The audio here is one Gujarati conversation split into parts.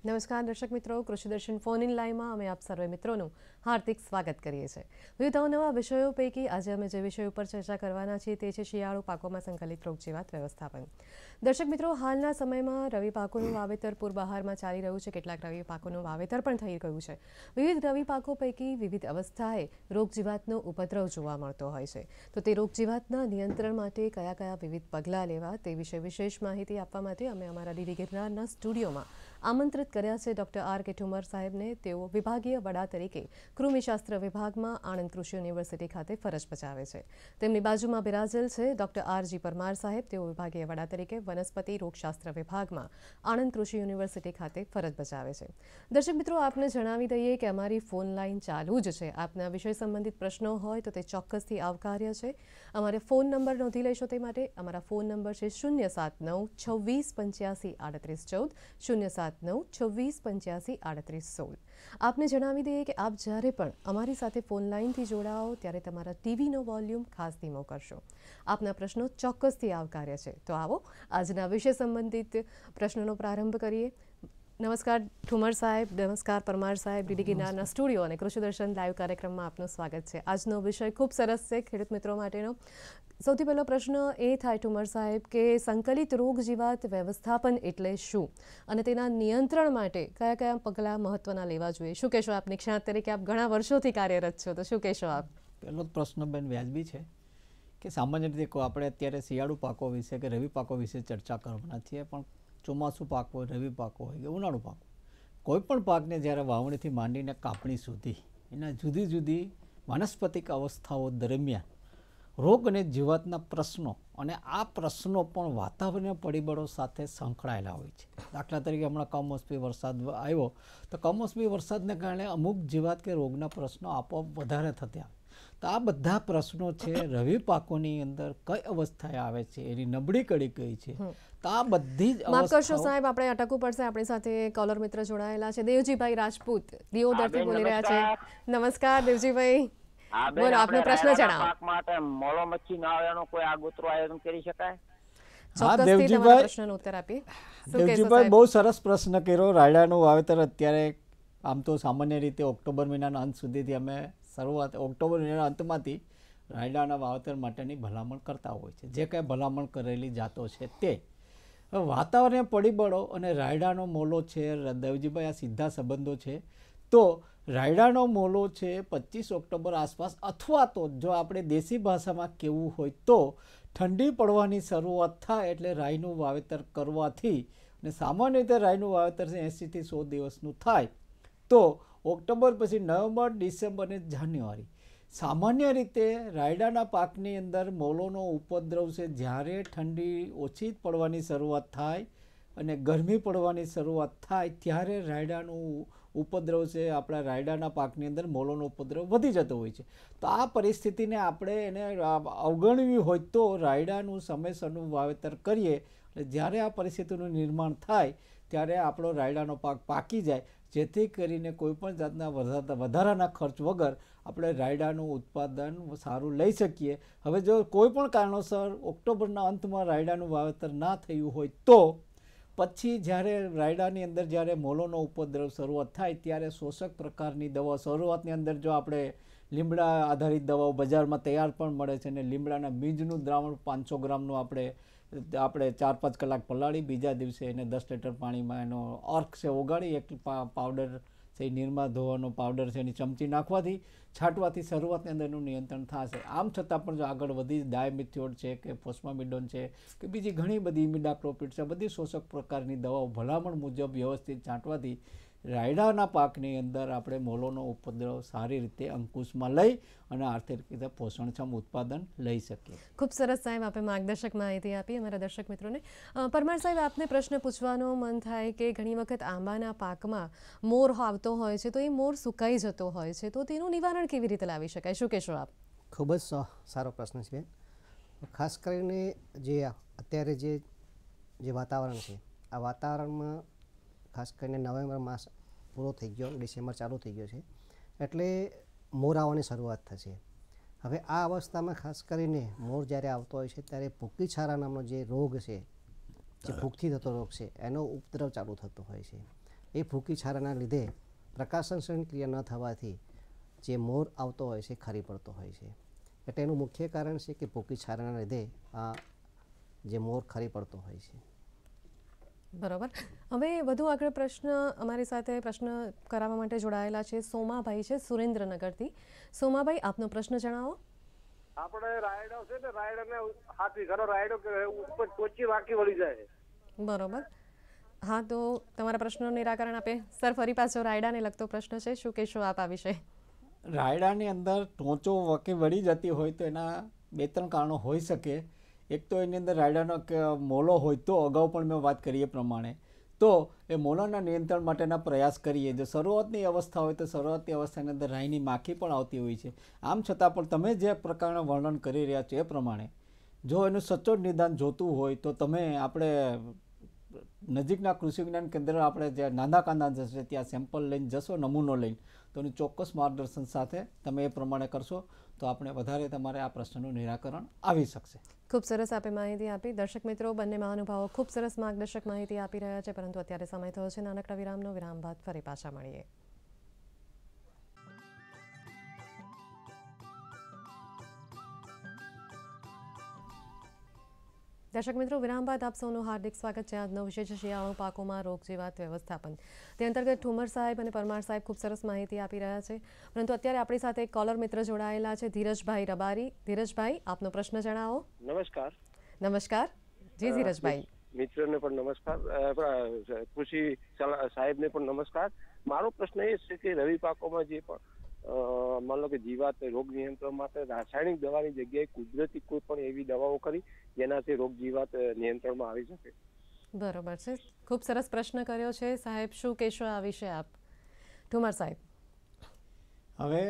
નમસ્કાર દર્શક મિત્રો કૃષિદર્શન દર્શન ફોન ઇન લાઈવમાં અમે આપ સર્વે મિત્રોનું હાર્દિક સ્વાગત કરીએ છીએ વિવિધ નવા વિષયો પૈકી આજે અમે જે વિષય ઉપર ચર્ચા કરવાના છીએ તે છે શિયાળુ પાકોમાં સંકલિત રોગ જીવાત વ્યવસ્થાપન દર્શક મિત્રો હાલના સમયમાં રવિ પાકોનું વાવેતર બહારમાં ચાલી રહ્યું છે કેટલાક રવિ પાકોનું વાવેતર પણ થઈ ગયું છે વિવિધ રવિ પાકો પૈકી વિવિધ અવસ્થાએ રોગજીવાતનો ઉપદ્રવ જોવા મળતો હોય છે તો તે રોગજીવાતના નિયંત્રણ માટે કયા કયા વિવિધ પગલાં લેવા તે વિશે વિશેષ માહિતી આપવા માટે અમે અમારા ડીડી ગિરનારના સ્ટુડિયોમાં આમંત્રિત કર્યા છે ડોક્ટર આર કે ઠુમર સાહેબને તેઓ વિભાગીય વડા તરીકે કૃમિશાસ્ત્ર વિભાગમાં આણંદ કૃષિ યુનિવર્સિટી ખાતે ફરજ બજાવે છે તેમની બાજુમાં બિરાજેલ છે ડોક્ટર જી પરમાર સાહેબ તેઓ વિભાગીય વડા તરીકે વનસ્પતિ રોગશાસ્ત્ર વિભાગમાં આણંદ કૃષિ યુનિવર્સિટી ખાતે ફરજ બજાવે છે દર્શક મિત્રો આપને જણાવી દઈએ કે અમારી ફોન લાઇન ચાલુ જ છે આપના વિષય સંબંધિત પ્રશ્નો હોય તો તે ચોક્કસથી આવકાર્ય છે અમારે ફોન નંબર નોંધી લઈશું તે માટે અમારા ફોન નંબર છે શૂન્ય સાત નવ છવ્વીસ પંચ્યાસી આડત્રીસ ચૌદ શૂન્ય સાત સાત નવ છવ્વીસ પંચ્યાસી આડત્રીસ સોળ આપને જણાવી દઈએ કે આપ જ્યારે પણ અમારી સાથે ફોન લાઇનથી જોડાઓ ત્યારે તમારા ટીવીનો વોલ્યુમ ખાસ ધીમો કરશો આપના પ્રશ્નો ચોક્કસથી આવકાર્ય છે તો આવો આજના વિષય સંબંધિત પ્રશ્નોનો પ્રારંભ કરીએ નમસ્કાર ઠુમર સાહેબ નમસ્કાર પરમાર સાહેબ ડીડી ગિરનારના સ્ટુડિયો અને કૃષિ દર્શન લાઈવ કાર્યક્રમમાં આપનું સ્વાગત છે આજનો વિષય ખૂબ સરસ છે ખેડૂત મિત્રો માટેનો સૌથી પહેલો પ્રશ્ન એ થાય ઠુમર સાહેબ કે સંકલિત રોગ જીવાત વ્યવસ્થાપન એટલે શું અને તેના નિયંત્રણ માટે કયા કયા પગલાં મહત્વના લેવા જોઈએ શું કહેશો આપ નિષ્ણાત તરીકે આપ ઘણા વર્ષોથી કાર્યરત છો તો શું કહેશો આપ પહેલો પ્રશ્ન બેન વ્યાજબી છે કે સામાન્ય રીતે આપણે અત્યારે શિયાળુ પાકો વિશે કે રવિ પાકો વિશે ચર્ચા કરવાના છીએ પણ ચોમાસું પાક હોય રવિ પાક હોય કે ઉનાળુ પાક કોઈપણ પાકને જ્યારે વાવણીથી માંડીને કાપણી સુધી એના જુદી જુદી વાનસ્પતિક અવસ્થાઓ દરમિયાન રોગ અને જીવાતના પ્રશ્નો અને આ પ્રશ્નો પણ વાતાવરણીય પરિબળો સાથે સંકળાયેલા હોય છે દાખલા તરીકે હમણાં કમોસમી વરસાદ આવ્યો તો કમોસમી વરસાદને કારણે અમુક જીવાત કે રોગના પ્રશ્નો આપોઆપ વધારે થતા તો આ બધા પ્રશ્નો છે રવિ પાકોની અંદર કઈ અવસ્થાએ આવે છે એની નબળી કડી કઈ છે તો આ બધી જ માફ કરશો સાહેબ આપણે અટકવું પડશે આપણી સાથે કોલર મિત્ર જોડાયેલા છે દેવજીભાઈ રાજપૂત દિયોદરથી બોલી રહ્યા છે નમસ્કાર દેવજીભાઈ બોલો આપનો પ્રશ્ન જણાવો પાક માટે મોળો મચ્છી ના આવે એનો કોઈ આગોતરો આયોજન કરી શકાય હા ઉત્તર આપી દેવજીભાઈ બહુ સરસ પ્રશ્ન કર્યો રાયડાનું વાવેતર અત્યારે આમ તો સામાન્ય રીતે ઓક્ટોબર મહિનાના અંત સુધીથી અમે શરૂઆત ઓક્ટોબર મહિનાના અંતમાંથી રાયડાના વાવેતર માટેની ભલામણ કરતા હોય છે જે કાંઈ ભલામણ કરેલી જાતો છે તે વાતાવરણીય પડીબળો અને રાયડાનો મોલો છે દેવજીભાઈ આ સીધા સંબંધો છે તો રાયડાનો મોલો છે પચીસ ઓક્ટોબર આસપાસ અથવા તો જો આપણે દેશી ભાષામાં કહેવું હોય તો ઠંડી પડવાની શરૂઆત થાય એટલે રાયનું વાવેતર કરવાથી અને સામાન્ય રીતે રાયનું વાવેતર એંસીથી સો દિવસનું થાય તો ઓક્ટોબર પછી નવેમ્બર ડિસેમ્બર અને જાન્યુઆરી સામાન્ય રીતે રાયડાના પાકની અંદર મોલોનો ઉપદ્રવ છે જ્યારે ઠંડી ઓછી પડવાની શરૂઆત થાય અને ગરમી પડવાની શરૂઆત થાય ત્યારે રાયડાનું ઉપદ્રવ છે આપણા રાયડાના પાકની અંદર મોલોનો ઉપદ્રવ વધી જતો હોય છે તો આ પરિસ્થિતિને આપણે એને અવગણવી હોય તો રાયડાનું સમયસરનું વાવેતર કરીએ એટલે જ્યારે આ પરિસ્થિતિનું નિર્માણ થાય ત્યારે આપણો રાયડાનો પાક પાકી જાય જેથી કરીને કોઈપણ જાતના વધારાના ખર્ચ વગર આપણે રાયડાનું ઉત્પાદન સારું લઈ શકીએ હવે જો કોઈપણ કારણોસર ઓક્ટોબરના અંતમાં રાયડાનું વાવેતર ના થયું હોય તો પછી જ્યારે રાયડાની અંદર જ્યારે મોલોનો ઉપદ્રવ શરૂઆત થાય ત્યારે શોષક પ્રકારની દવા શરૂઆતની અંદર જો આપણે લીમડા આધારિત દવાઓ બજારમાં તૈયાર પણ મળે છે અને લીમડાના બીજનું દ્રાવણ પાંચસો ગ્રામનું આપણે આપણે ચાર પાંચ કલાક પલાળી બીજા દિવસે એને દસ લીટર પાણીમાં એનો અર્ક છે ઓગાળી એક પાવડર છે એ નીરમાં ધોવાનો પાવડર છે એની ચમચી નાખવાથી છાંટવાથી શરૂઆતની અંદર એનું નિયંત્રણ થશે આમ છતાં પણ જો આગળ વધી ડાયમિથ્યોડ છે કે ફોસ્મામિડોન છે કે બીજી ઘણી બધી ઇમિડાપ્રોપિડ છે બધી શોષક પ્રકારની દવાઓ ભલામણ મુજબ વ્યવસ્થિત છાંટવાથી રાયડાના પાકની અંદર આપણે મોલોનો ઉપદ્રવ સારી રીતે અંકુશમાં લઈ અને આર્થિક રીતે પોષણક્ષમ ઉત્પાદન લઈ શકીએ ખૂબ સરસ સાહેબ આપે માર્ગદર્શક માહિતી આપી અમારા દર્શક મિત્રોને પરમાર સાહેબ આપને પ્રશ્ન પૂછવાનો મન થાય કે ઘણી વખત આંબાના પાકમાં મોર આવતો હોય છે તો એ મોર સુકાઈ જતો હોય છે તો તેનું નિવારણ કેવી રીતે લાવી શકાય શું કહેશો આપ ખૂબ જ સારો પ્રશ્ન છે ખાસ કરીને જે અત્યારે જે જે વાતાવરણ છે આ વાતાવરણમાં ખાસ કરીને નવેમ્બર માસ પૂરો થઈ ગયો ડિસેમ્બર ચાલુ થઈ ગયો છે એટલે મોર આવવાની શરૂઆત થશે હવે આ અવસ્થામાં ખાસ કરીને મોર જ્યારે આવતો હોય છે ત્યારે ભૂકીછારા નામનો જે રોગ છે જે ભૂખથી થતો રોગ છે એનો ઉપદ્રવ ચાલુ થતો હોય છે એ ભૂકીછારાના લીધે પ્રકાશસંશ્લેષણ ક્રિયા ન થવાથી જે મોર આવતો હોય છે ખરી પડતો હોય છે એટલે એનું મુખ્ય કારણ છે કે ભૂકી છારાના લીધે આ જે મોર ખરી પડતો હોય છે બરોબર હવે વધુ આગળ પ્રશ્ન અમારી સાથે પ્રશ્ન કરાવવા માટે જોડાયેલા છે સોમાભાઈ છે સુરેન્દ્રનગરથી સોમાભાઈ આપનો પ્રશ્ન જણાવો આપણે રાયડો છે ને રાયડોને હાથી ઘરો રાયડો ઉપર ટોચી વાંકી વળી જાય બરોબર હા તો તમારા પ્રશ્નનું નિરાકરણ આપે સર ફરી પાછો રાયડાને લગતો પ્રશ્ન છે શું કહેશો આપ આ વિશે રાયડાની અંદર ટોંચો વકી વળી જતી હોય તો એના બે ત્રણ કારણો હોઈ શકે એક તો એની અંદર રાયડાનો મોલો હોય તો અગાઉ પણ મેં વાત કરી એ પ્રમાણે તો એ મોલાના નિયંત્રણ માટેના પ્રયાસ કરીએ જો શરૂઆતની અવસ્થા હોય તો શરૂઆતની અવસ્થાની અંદર રાયની માખી પણ આવતી હોય છે આમ છતાં પણ તમે જે પ્રકારનું વર્ણન કરી રહ્યા છો એ પ્રમાણે જો એનું સચોટ નિદાન જોતું હોય તો તમે આપણે નજીકના કૃષિ વિજ્ઞાન કેન્દ્ર આપણે જે નાના કાંદા જશે ત્યાં સેમ્પલ લઈને જશો નમૂનો લઈને તો એનું ચોક્કસ માર્ગદર્શન સાથે તમે એ પ્રમાણે કરશો તો આપણે વધારે તમારે આ પ્રશ્નનું નિરાકરણ આવી શકશે ખૂબ સરસ આપે માહિતી આપી દર્શક મિત્રો બંને મહાનુભાવો ખૂબ સરસ માર્ગદર્શક માહિતી આપી રહ્યા છે પરંતુ અત્યારે સમય થયો છે નાનકડા વિરામનો વિરામ બાદ ફરી પાછા મળીએ દર્શક મિત્રો વિરામ બાદ આપ સૌનું હાર્દિક સ્વાગત છે આજનો વિશેષ શિયાળો પાકોમાં રોગ વ્યવસ્થાપન તે અંતર્ગત ઠુમર સાહેબ અને પરમાર સાહેબ ખૂબ સરસ માહિતી આપી રહ્યા છે પરંતુ અત્યારે આપણી સાથે કોલર મિત્ર જોડાયેલા છે ધીરજભાઈ રબારી ધીરજભાઈ આપનો પ્રશ્ન જણાવો નમસ્કાર નમસ્કાર જી ધીરજભાઈ મિત્રોને પણ નમસ્કાર કૃષિ સાહેબને પણ નમસ્કાર મારો પ્રશ્ન એ છે કે રવિ પાકોમાં જે પણ માન લો કે જીવાત રોગ નિયંત્રણ માટે રાસાયણિક દવાની જગ્યાએ કુદરતી કોઈ પણ એવી દવાઓ કરી જેનાથી રોગ જીવાત નિયંત્રણમાં આવી શકે બરોબર છે ખૂબ સરસ પ્રશ્ન કર્યો છે સાહેબ શું કહેશો આ વિશે આપ ઠુમર સાહેબ હવે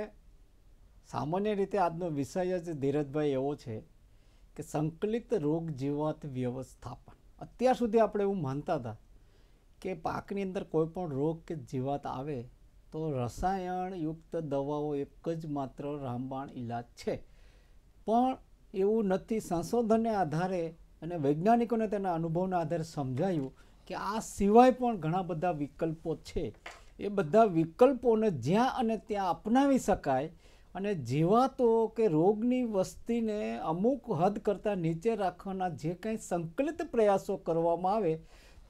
સામાન્ય રીતે આજનો વિષય જ ધીરજભાઈ એવો છે કે સંકલિત રોગ જીવાત વ્યવસ્થાપન અત્યાર સુધી આપણે એવું માનતા હતા કે પાકની અંદર કોઈ પણ રોગ કે જીવાત આવે તો રસાયણયુક્ત દવાઓ એક જ માત્ર રામબાણ ઇલાજ છે પણ એવું નથી સંશોધનને આધારે અને વૈજ્ઞાનિકોને તેના અનુભવના આધારે સમજાયું કે આ સિવાય પણ ઘણા બધા વિકલ્પો છે એ બધા વિકલ્પોને જ્યાં અને ત્યાં અપનાવી શકાય અને જીવાતો કે રોગની વસ્તીને અમુક હદ કરતાં નીચે રાખવાના જે કંઈ સંકલિત પ્રયાસો કરવામાં આવે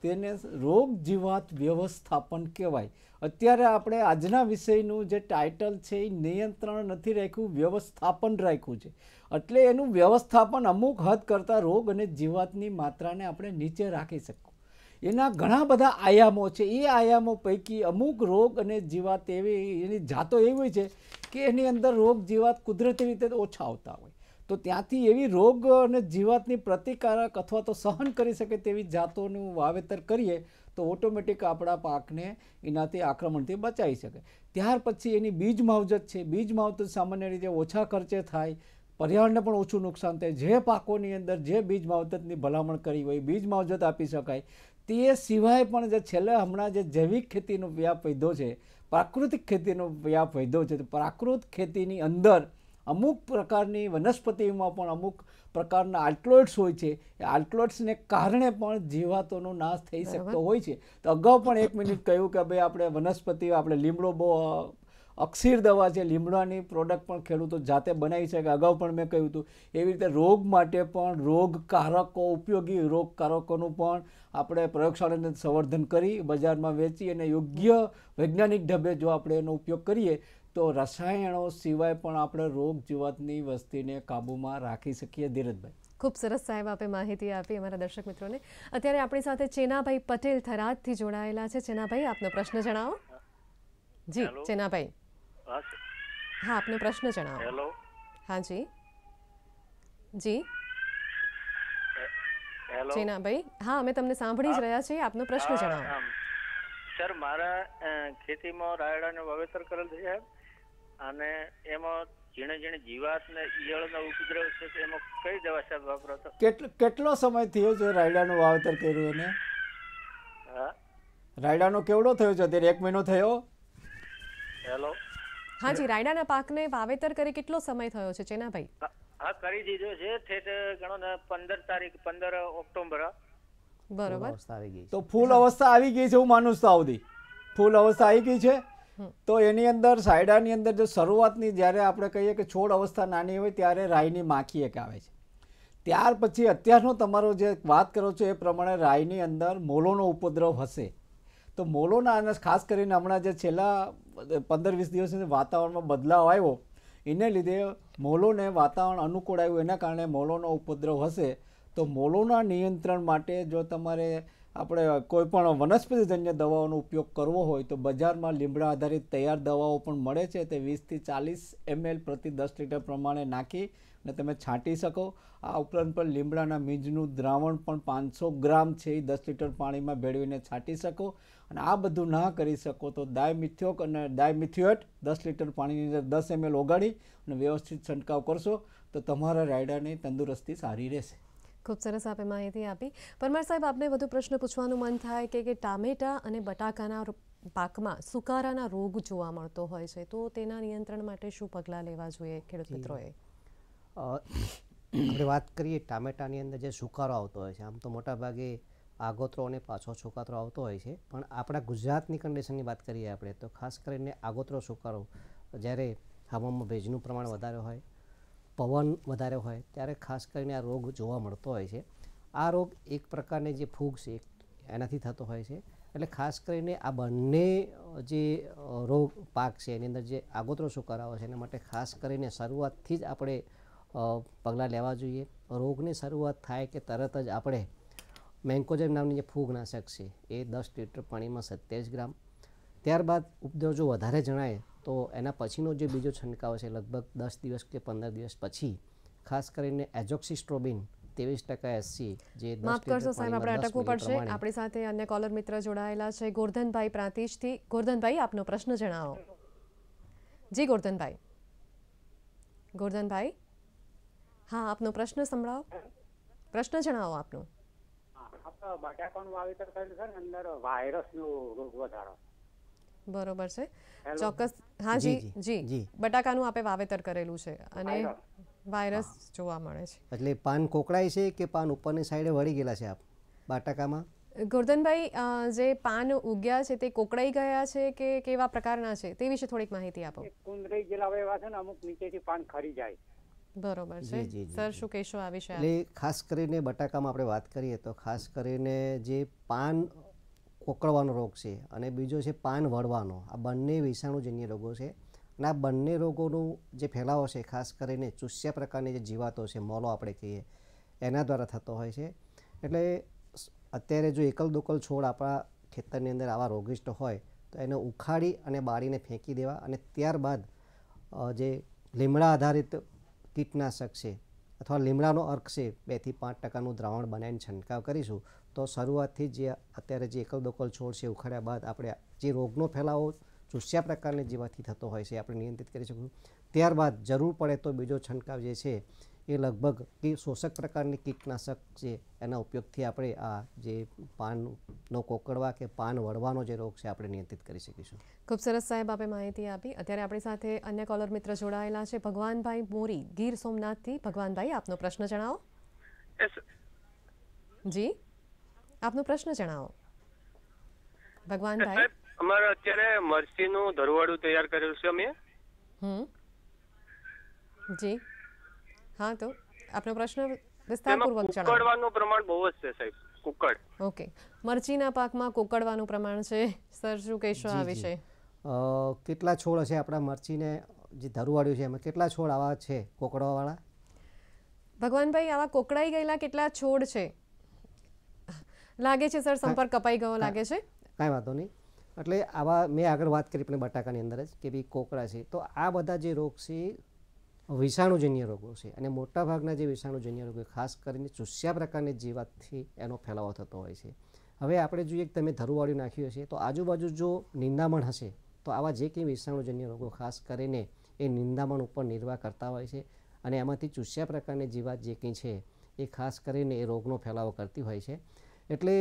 તેને રોગ જીવાત વ્યવસ્થાપન કહેવાય અત્યારે આપણે આજના વિષયનું જે ટાઇટલ છે એ નિયંત્રણ નથી રાખ્યું વ્યવસ્થાપન રાખ્યું છે એટલે એનું વ્યવસ્થાપન અમુક હદ કરતાં રોગ અને જીવાતની માત્રાને આપણે નીચે રાખી શકું એના ઘણા બધા આયામો છે એ આયામો પૈકી અમુક રોગ અને જીવાત એવી એની જાતો એવી હોય છે કે એની અંદર રોગ જીવાત કુદરતી રીતે ઓછા આવતા હોય તો ત્યાંથી એવી રોગ અને જીવાતની પ્રતિકારક અથવા તો સહન કરી શકે તેવી જાતોનું વાવેતર કરીએ તો ઓટોમેટિક આપણા પાકને એનાથી આક્રમણથી બચાવી શકે ત્યાર પછી એની બીજ માવજત છે બીજ માવજત સામાન્ય રીતે ઓછા ખર્ચે થાય પર્યાવરણને પણ ઓછું નુકસાન થાય જે પાકોની અંદર જે બીજ માવજતની ભલામણ કરી હોય બીજ માવજત આપી શકાય તે સિવાય પણ જે છેલ્લે હમણાં જે જૈવિક ખેતીનો વ્યાપ વધ્યો છે પ્રાકૃતિક ખેતીનો વ્યાપ વધ્યો છે તો પ્રાકૃત ખેતીની અંદર અમુક પ્રકારની વનસ્પતિમાં પણ અમુક પ્રકારના આલ્કલોઇડ્સ હોય છે એ આલ્કલોઇડ્સને કારણે પણ જીવાતોનો નાશ થઈ શકતો હોય છે તો અગાઉ પણ એક મિનિટ કહ્યું કે ભાઈ આપણે વનસ્પતિ આપણે લીમડો બહુ અક્ષીર દવા છે લીમડાની પ્રોડક્ટ પણ ખેડૂતો જાતે બનાવી શકે અગાઉ પણ મેં કહ્યું હતું એવી રીતે રોગ માટે પણ રોગકારકો ઉપયોગી રોગકારકોનું પણ આપણે પ્રયોગશાળાને સંવર્ધન કરી બજારમાં વેચી અને યોગ્ય વૈજ્ઞાનિક ઢબે જો આપણે એનો ઉપયોગ કરીએ તો રસાયણો સિવાય પણ આપણે રોગ જીવાતની વસ્તીને કાબૂમાં રાખી શકીએ ધીરજભાઈ ખૂબ સરસ સાહેબ આપે માહિતી આપી અમારા દર્શક મિત્રોને અત્યારે આપણી સાથે ચેનાભાઈ પટેલ થરાદથી જોડાયેલા છે ચેનાભાઈ આપનો પ્રશ્ન જણાવો જી ચેનાભાઈ હા આપનો પ્રશ્ન જણાવો હેલો હા જી જી હેલો ચેનાભાઈ હા અમે તમને સાંભળી જ રહ્યા છીએ આપનો પ્રશ્ન જણાવો સર મારા ખેતીમાં રાયડાનું વાવેતર કરેલ છે સાહેબ અને એમાં ઝીણે ઝીણે જીવાતને ઈયળનો ઉપદ્રવ છે તો એમાં કઈ દવા સાહેબ વાપરો તો કેટલો કેટલો સમય થયો છે રાયડાનું વાવેતર કર્યું એને હા રાયડાનો કેવડો થયો છે અત્યારે એક મહિનો થયો હેલો હા જી રાયડાના પાકને વાવેતર કરી કેટલો સમય થયો છે ભાઈ હા કરી દીધો છે ઠેઠ ગણો ને પંદર તારીખ પંદર ઓક્ટોબર બરોબર તો ફૂલ અવસ્થા આવી ગઈ છે હું માનું છું આવતી ફૂલ અવસ્થા આવી ગઈ છે તો એની અંદર સાયડાની અંદર જો શરૂઆતની જ્યારે આપણે કહીએ કે છોડ અવસ્થા નાની હોય ત્યારે રાઈની માખી એક આવે છે ત્યાર પછી અત્યારનો તમારો જે વાત કરો છો એ પ્રમાણે રાઈની અંદર મોલોનો ઉપદ્રવ હશે તો મોલોના અને ખાસ કરીને હમણાં જે છેલ્લા પંદર વીસ દિવસથી વાતાવરણમાં બદલાવ આવ્યો એને લીધે મોલોને વાતાવરણ અનુકૂળ આવ્યું એના કારણે મોલોનો ઉપદ્રવ હશે તો મોલોના નિયંત્રણ માટે જો તમારે આપણે કોઈપણ વનસ્પતિજન્ય દવાઓનો ઉપયોગ કરવો હોય તો બજારમાં લીમડા આધારિત તૈયાર દવાઓ પણ મળે છે તે વીસથી ચાલીસ એમએલ પ્રતિ દસ લીટર પ્રમાણે નાખી અને તમે છાંટી શકો આ ઉપરાંત પણ લીમડાના મીંજનું દ્રાવણ પણ પાંચસો ગ્રામ છે એ દસ લીટર પાણીમાં ભેળવીને છાંટી શકો અને આ બધું ના કરી શકો તો ડાયમિથિયોક અને ડાયમિથિયોટ દસ લીટર પાણીની અંદર દસ એમએલ ઓગાળી અને વ્યવસ્થિત છંટકાવ કરશો તો તમારા રાયડાની તંદુરસ્તી સારી રહેશે ખૂબ સરસ આપે માહિતી આપી પરમાર સાહેબ આપને વધુ પ્રશ્ન પૂછવાનું મન થાય કે કે ટામેટા અને બટાકાના પાકમાં સુકારાના રોગ જોવા મળતો હોય છે તો તેના નિયંત્રણ માટે શું પગલાં લેવા જોઈએ ખેડૂત મિત્રોએ આપણે વાત કરીએ ટામેટાની અંદર જે સુકારો આવતો હોય છે આમ તો મોટાભાગે આગોતરો અને પાછો સુકારો આવતો હોય છે પણ આપણા ગુજરાતની કન્ડિશનની વાત કરીએ આપણે તો ખાસ કરીને આગોતરો સુકારો જ્યારે હવામાં ભેજનું પ્રમાણ વધારે હોય પવન વધારે હોય ત્યારે ખાસ કરીને આ રોગ જોવા મળતો હોય છે આ રોગ એક પ્રકારની જે ફૂગ છે એનાથી થતો હોય છે એટલે ખાસ કરીને આ બંને જે રોગ પાક છે એની અંદર જે આગોતરો સુકારાઓ છે એના માટે ખાસ કરીને શરૂઆતથી જ આપણે પગલાં લેવા જોઈએ રોગની શરૂઆત થાય કે તરત જ આપણે મેન્કોજેબ નામની જે ફૂગનાશક છે એ દસ લીટર પાણીમાં સત્યાવીસ ગ્રામ ત્યારબાદ ઉપદ્રવ જો વધારે જણાય તો એના પછીનો જે બીજો છંટકાવ છે લગભગ દસ દિવસ કે પંદર દિવસ પછી ખાસ કરીને એઝોક્સિસ્ટ્રોબિન ત્રેવીસ ટકા એસસી જે માફ કરશો સાહેબ આપણે અટકવું પડશે આપણી સાથે અન્ય કોલર મિત્ર જોડાયેલા છે ગોરધનભાઈ પ્રાંતિજથી ગોરધનભાઈ આપનો પ્રશ્ન જણાવો જી ગોરધનભાઈ ગોરધનભાઈ હા આપનો પ્રશ્ન સંભળાવો પ્રશ્ન જણાવો આપનો બટાકાનું વાવેતર કર્યું છે અંદર વાયરસનો રોગ વધારો બરોબર છે ચોક્કસ હા જી જી બટાકાનું આપે વાવેતર કરેલું છે અને વાયરસ જોવા મળે છે એટલે પાન કોકળાય છે કે પાન ઉપરની સાઈડે વળી ગયેલા છે આપ બટાકામાં ગોરધનભાઈ જે પાન ઉગ્યા છે તે કોકડાઈ ગયા છે કે કેવા પ્રકારના છે તે વિશે થોડીક માહિતી આપો કુંદરી ગયેલા એવા છે ને અમુક નીચેથી પાન ખરી જાય બરોબર છે સર શું કહેશો આ વિશે એટલે ખાસ કરીને બટાકામાં આપણે વાત કરીએ તો ખાસ કરીને જે પાન કોકળવાનો રોગ છે અને બીજો છે પાન વળવાનો આ બંને વિષાણુજન્ય રોગો છે અને આ બંને રોગોનું જે ફેલાવો છે ખાસ કરીને ચૂસ્યા પ્રકારની જે જીવાતો છે મોલો આપણે કહીએ એના દ્વારા થતો હોય છે એટલે અત્યારે જો એકલ દોકલ છોડ આપણા ખેતરની અંદર આવા રોગિષ્ટ હોય તો એને ઉખાડી અને બાળીને ફેંકી દેવા અને ત્યારબાદ જે લીમડા આધારિત કીટનાશક છે અથવા લીમડાનો અર્ક છે બેથી પાંચ ટકાનું દ્રાવણ બનાવીને છંટકાવ કરીશું તો શરૂઆતથી જે અત્યારે જે એકલ દોકલ છોડ છે ઉખાડ્યા બાદ આપણે જે રોગનો ફેલાવો ચૂસ્યા પ્રકારની જીવાથી થતો હોય છે આપણે નિયંત્રિત કરી શકું ત્યારબાદ જરૂર પડે તો બીજો છંટકાવ જે છે એ લગભગ કે શોષક પ્રકારની કીટનાશક છે એના ઉપયોગથી આપણે આ જે પાનનો કોકડવા કે પાન વળવાનો જે રોગ છે આપણે નિયંત્રિત કરી શકીશું ખૂબ સરસ સાહેબ આપે માહિતી આપી અત્યારે આપણી સાથે અન્ય કોલર મિત્ર જોડાયેલા છે ભગવાનભાઈ મોરી ગીર સોમનાથથી ભગવાનભાઈ આપનો પ્રશ્ન જણાવો જી આપનો પ્રશ્ન જણાવો ભગવાનભાઈ અમારે અત્યારે મરસીનું ધરવાડું તૈયાર કરેલું છે અમે હમ જી હા તો આપનો પ્રશ્ન વિસ્તારપૂર્વક જણાવો કુકડવાનું પ્રમાણ બહુ જ છે સાહેબ કુકડ ઓકે મરચીના પાકમાં કુકડવાનું પ્રમાણ છે સર શું કહેશો આ વિશે કેટલા છોડ છે આપણા મરચીને જે ધરુવાડ્યું છે એમાં કેટલા છોડ આવા છે કોકડાવાળા ભગવાનભાઈ આવા કોકડાઈ ગયેલા કેટલા છોડ છે લાગે છે સર સંપર્ક કપાઈ ગયો લાગે છે કાંઈ વાંધો નહીં એટલે આવા મેં આગળ વાત કરી પણ બટાકાની અંદર જ કે ભાઈ કોકરા છે તો આ બધા જે રોગ છે વિષાણુજન્ય રોગો છે અને મોટાભાગના જે વિષાણુજન્ય રોગો ખાસ કરીને ચૂસ્યા પ્રકારની જીવાતથી એનો ફેલાવો થતો હોય છે હવે આપણે જોઈએ કે તમે ધરુવાળું નાખ્યું હશે તો આજુબાજુ જો નિંદામણ હશે તો આવા જે કંઈ વિષાણુજન્ય રોગો ખાસ કરીને એ નિંદામણ ઉપર નિર્વાહ કરતા હોય છે અને એમાંથી ચૂસ્યા પ્રકારની જીવાત જે કંઈ છે એ ખાસ કરીને એ રોગનો ફેલાવો કરતી હોય છે એટલે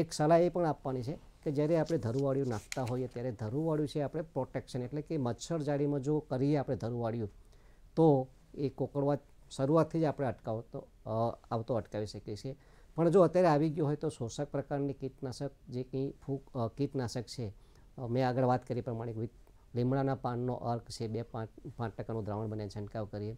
એક સલાહ એ પણ આપવાની છે કે જ્યારે આપણે ધરુવાળિયું નાખતા હોઈએ ત્યારે ધરુવાળિયું છે આપણે પ્રોટેક્શન એટલે કે મચ્છરજાળીમાં જો કરીએ આપણે ધરુવાળિયું તો એ કોકળવા શરૂઆતથી જ આપણે અટકાવતો આવતો અટકાવી શકીએ છીએ પણ જો અત્યારે આવી ગયો હોય તો શોષક પ્રકારની કીટનાશક જે કંઈ ફૂક કીટનાશક છે મેં આગળ વાત કરી પ્રમાણે લીમડાના પાનનો અર્ક છે બે પાંચ પાંચ ટકાનું દ્રાવણ બને છંટકાવ કરીએ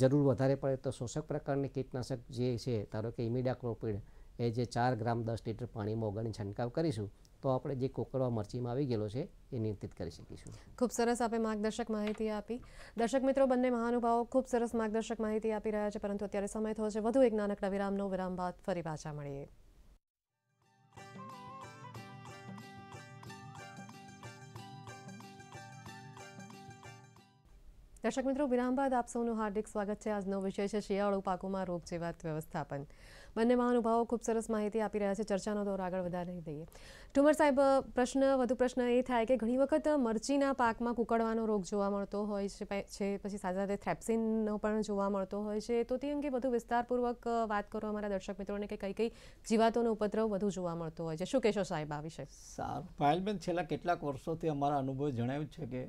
જરૂર વધારે પડે તો શોષક પ્રકારની કીટનાશક જે છે ધારો કે ઇમિડાક્લોપિડ એ જે ચાર ગ્રામ દસ લીટર પાણીમાં ઓગાળીને છંટકાવ કરીશું તો આપણે જે કોકરવા મરચીમાં આવી ગયેલો છે એ નિયંત્રિત કરી શકીશું ખૂબ સરસ આપે માર્ગદર્શક માહિતી આપી દર્શક મિત્રો બંને મહાનુભાવો ખૂબ સરસ માર્ગદર્શક માહિતી આપી રહ્યા છે પરંતુ અત્યારે સમય થયો છે વધુ એક નાનકડા વિરામનો વિરામ બાદ ફરી પાછા મળીએ દર્શક મિત્રો વિરામ બાદ આપ સૌનું હાર્દિક સ્વાગત છે આજનો વિષય છે શિયાળુ પાકોમાં રોગ જેવાત વ્યવસ્થાપન બંને મહાનુભાવો ખૂબ સરસ માહિતી આપી રહ્યા છે ચર્ચાનો દોર આગળ વધારી દઈએ ટુમર સાહેબ પ્રશ્ન વધુ પ્રશ્ન એ થાય કે ઘણી વખત મરચીના પાકમાં કુકડવાનો રોગ જોવા મળતો હોય છે પછી સાથે સાથે થ્રેપ્સિનનો પણ જોવા મળતો હોય છે તો તે અંગે વધુ વિસ્તારપૂર્વક વાત કરો અમારા દર્શક મિત્રોને કે કઈ કઈ જીવાતોનો ઉપદ્રવ વધુ જોવા મળતો હોય છે શું કહેશો સાહેબ આ વિશે સારું પાયલબેન છેલ્લા કેટલાક વર્ષોથી અમારા અનુભવ જણાવ્યું છે કે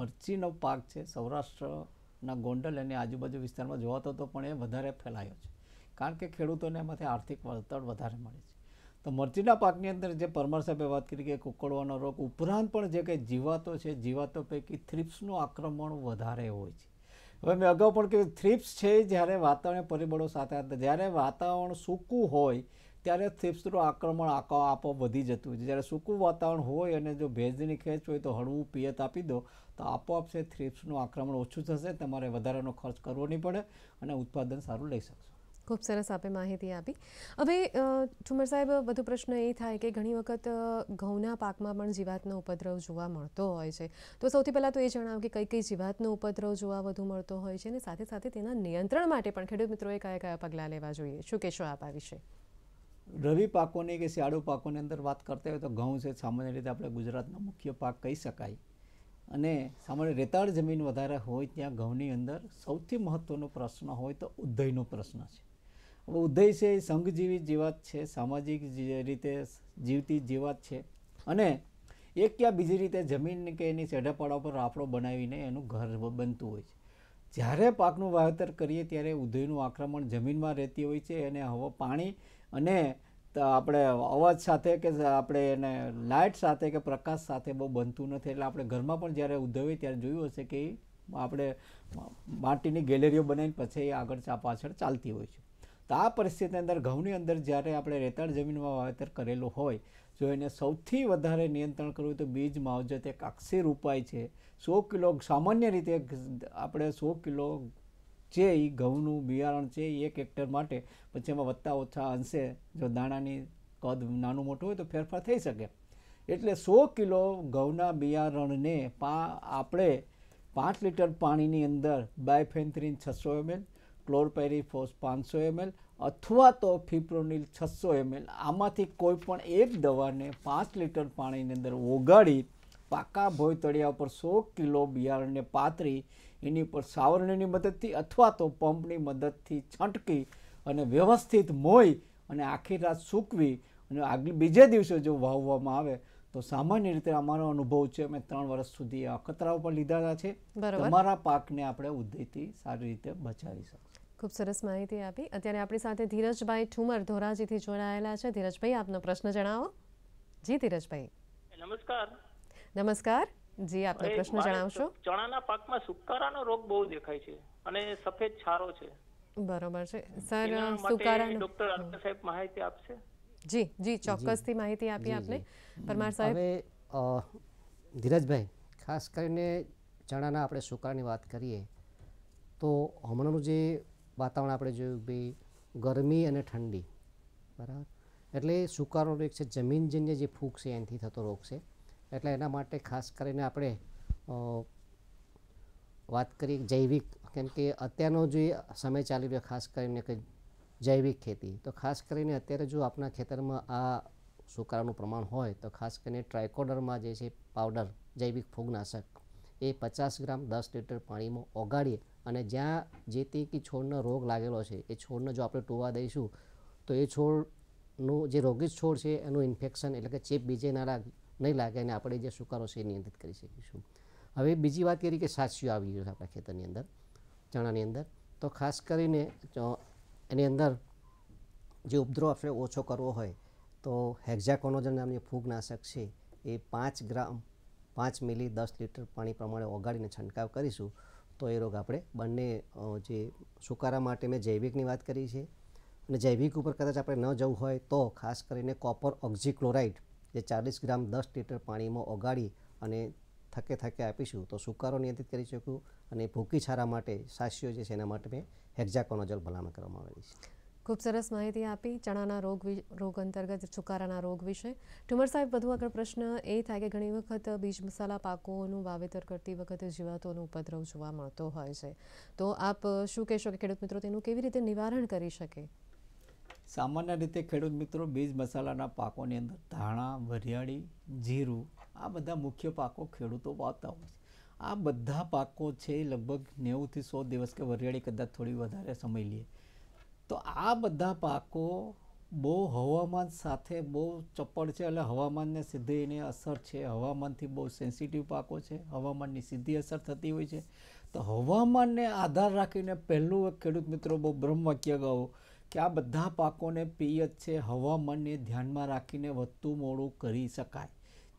મરચીનો પાક છે સૌરાષ્ટ્રના ગોંડલ અને આજુબાજુ વિસ્તારમાં જોવાતો હતો પણ એ વધારે ફેલાયો છે કારણ કે ખેડૂતોને એમાંથી આર્થિક વળતર વધારે મળે છે તો મરચીના પાકની અંદર જે પરમાર સાહેબે વાત કરી કે કુકડવાનો રોગ ઉપરાંત પણ જે કંઈ જીવાતો છે જીવાતો પૈકી થ્રિપ્સનું આક્રમણ વધારે હોય છે હવે મેં અગાઉ પણ કહ્યું થ્રિપ્સ છે જ્યારે વાતાવરણ પરિબળો સાથે જ્યારે વાતાવરણ સૂકું હોય ત્યારે થ્રિપ્સનું આક્રમણ આપો વધી જતું હોય છે જ્યારે સૂકું વાતાવરણ હોય અને જો ભેજની ખેંચ હોય તો હળવું પિયત આપી દો તો આપોઆપ છે થ્રિપ્સનું આક્રમણ ઓછું થશે તમારે વધારાનો ખર્ચ કરવો નહીં પડે અને ઉત્પાદન સારું લઈ શકશો ખૂબ સરસ આપે માહિતી આપી હવે ઠુમર સાહેબ વધુ પ્રશ્ન એ થાય કે ઘણી વખત ઘઉંના પાકમાં પણ જીવાતનો ઉપદ્રવ જોવા મળતો હોય છે તો સૌથી પહેલાં તો એ જણાવો કે કઈ કઈ જીવાતનો ઉપદ્રવ જોવા વધુ મળતો હોય છે અને સાથે સાથે તેના નિયંત્રણ માટે પણ ખેડૂત મિત્રોએ કયા કયા પગલાં લેવા જોઈએ શું કહેશો આપ આ વિશે રવિ પાકોની કે શિયાળુ પાકોની અંદર વાત કરતા હોય તો ઘઉં છે સામાન્ય રીતે આપણે ગુજરાતનો મુખ્ય પાક કહી શકાય અને સામાન્ય રેતાળ જમીન વધારે હોય ત્યાં ઘઉંની અંદર સૌથી મહત્ત્વનો પ્રશ્ન હોય તો ઉદ્ધયનો પ્રશ્ન છે ઉદય છે એ સંઘજીવી જીવાત છે સામાજિક રીતે જીવતી જીવાત છે અને એક યા બીજી રીતે જમીન કે એની ચઢાપાડા પર રાફડો બનાવીને એનું ઘર બનતું હોય છે જ્યારે પાકનું વાવેતર કરીએ ત્યારે ઉધઈનું આક્રમણ જમીનમાં રહેતી હોય છે અને હવા પાણી અને આપણે અવાજ સાથે કે આપણે એને લાઇટ સાથે કે પ્રકાશ સાથે બહુ બનતું નથી એટલે આપણે ઘરમાં પણ જ્યારે ઉધવીએ ત્યારે જોયું હશે કે આપણે માટીની ગેલેરીઓ બનાવીને પછી આગળ પાછળ ચાલતી હોય છે તો આ પરિસ્થિતિની અંદર ઘઉંની અંદર જ્યારે આપણે રેતાળ જમીનમાં વાવેતર કરેલું હોય જો એને સૌથી વધારે નિયંત્રણ કરવું હોય તો બીજ માવજત એક અક્ષીર ઉપાય છે સો કિલો સામાન્ય રીતે આપણે સો કિલો જે એ ઘઉંનું બિયારણ છે એ એક હેક્ટર માટે પછી એમાં વધતા ઓછા અંશે જો દાણાની કદ નાનું મોટું હોય તો ફેરફાર થઈ શકે એટલે સો કિલો ઘઉંના બિયારણને પા આપણે પાંચ લીટર પાણીની અંદર બાયફેન્થ્રીન છસો એમએલ ક્લોરપેરીફોસ પાંચસો એમએલ અથવા તો ફિપ્રોનિલ છસો એમએલ આમાંથી કોઈ પણ એક દવાને પાંચ લીટર પાણીની અંદર ઓગાળી પાકા ભોય તળિયા ઉપર સો કિલો બિયારણને પાતરી એની પર સાવરણીની મદદથી અથવા તો પંપની મદદથી છંટકી અને વ્યવસ્થિત મોઈ અને આખી રાત સૂકવી અને આગલી બીજે દિવસે જો વાવવામાં આવે તો સામાન્ય રીતે અમારો અનુભવ છે અમે ત્રણ વર્ષ સુધી આ ખતરા ઉપર લીધા છે તમારા પાકને આપણે ઉદ્ધયથી સારી રીતે બચાવી શકીએ ખૂબ સરસ માહિતી આપી અત્યારે આપણી સાથે ધીરજભાઈ ઠુમર ધોરાજીથી જોડાયેલા છે ધીરજભાઈ આપનો પ્રશ્ન જણાવો જી ધીરજભાઈ નમસ્કાર નમસ્કાર જી આપનો પ્રશ્ન જણાવશો ચણાના પાકમાં સુકારાનો રોગ બહુ દેખાય છે અને સફેદ છારો છે બરોબર છે સર સુકારા ડોક્ટર આર્કર સાહેબ માહિતી આપશે જી જી ચોક્કસથી માહિતી આપી આપને પરમાર સાહેબ હવે ધીરજભાઈ ખાસ કરીને ચણાના આપણે સુકારાની વાત કરીએ તો હમણાંનું જે વાતાવરણ આપણે જોયું કે ગરમી અને ઠંડી બરાબર એટલે સુકારો રોગ છે જમીનજન્ય જે ફૂગ છે એનાથી થતો રોગ છે એટલે એના માટે ખાસ કરીને આપણે વાત કરીએ જૈવિક કેમ કે અત્યારનો જે સમય ચાલી રહ્યો ખાસ કરીને કે જૈવિક ખેતી તો ખાસ કરીને અત્યારે જો આપણા ખેતરમાં આ સુકારાનું પ્રમાણ હોય તો ખાસ કરીને ટ્રાયકોડરમાં જે છે પાવડર જૈવિક ફૂગનાશક એ પચાસ ગ્રામ દસ લીટર પાણીમાં ઓગાળીએ અને જ્યાં જે તે કે છોડનો રોગ લાગેલો છે એ છોડને જો આપણે ટોવા દઈશું તો એ છોડનું જે રોગી છોડ છે એનું ઇન્ફેક્શન એટલે કે ચેપ બીજે નહીં લાગે અને આપણે જે સુકારો છે એ નિયંત્રિત કરી શકીશું હવે બીજી વાત કરી કે સાસીઓ આવી ગયું છે આપણા ખેતરની અંદર ચણાની અંદર તો ખાસ કરીને એની અંદર જે ઉપદ્રવ આપણે ઓછો કરવો હોય તો હેક્ઝાકોનોજન નામની ફૂગનાશક છે એ પાંચ ગ્રામ પાંચ મિલી દસ લીટર પાણી પ્રમાણે ઓગાળીને છંટકાવ કરીશું તો એ રોગ આપણે બંને જે સુકારા માટે મેં જૈવિકની વાત કરી છે અને જૈવિક ઉપર કદાચ આપણે ન જવું હોય તો ખાસ કરીને કોપર ઓક્ઝીક્લોરાઇડ જે ચાલીસ ગ્રામ દસ લીટર પાણીમાં ઓગાળી અને થકે થકે આપીશું તો સુકારો નિયંત્રિત કરી શકું અને ભૂકી છારા માટે સાસીઓ જે છે એના માટે મેં હેક્ઝાકોનોજલ ભલામણ કરવામાં આવેલી છે ખૂબ સરસ માહિતી આપી ચણાના રોગ રોગ અંતર્ગત છુકારાના રોગ વિશે ઠુમર સાહેબ વધુ આગળ પ્રશ્ન એ થાય કે ઘણી વખત બીજ મસાલા પાકોનું વાવેતર કરતી વખતે જીવાતોનો ઉપદ્રવ જોવા મળતો હોય છે તો આપ શું કહેશો કે ખેડૂત મિત્રો તેનું કેવી રીતે નિવારણ કરી શકે સામાન્ય રીતે ખેડૂત મિત્રો બીજ મસાલાના પાકોની અંદર ધાણા વરિયાળી જીરું આ બધા મુખ્ય પાકો ખેડૂતો વાવતા હોય છે આ બધા પાકો છે લગભગ નેવુંથી સો દિવસ કે વરિયાળી કદાચ થોડી વધારે સમય લઈએ તો આ બધા પાકો બહુ હવામાન સાથે બહુ ચપળ છે એટલે હવામાનને સીધે એની અસર છે હવામાનથી બહુ સેન્સિટિવ પાકો છે હવામાનની સીધી અસર થતી હોય છે તો હવામાનને આધાર રાખીને પહેલું ખેડૂત મિત્રો બહુ બ્રહ્મવાક્ય ગયો કે આ બધા પાકોને પિયત છે હવામાનને ધ્યાનમાં રાખીને વધતું મોડું કરી શકાય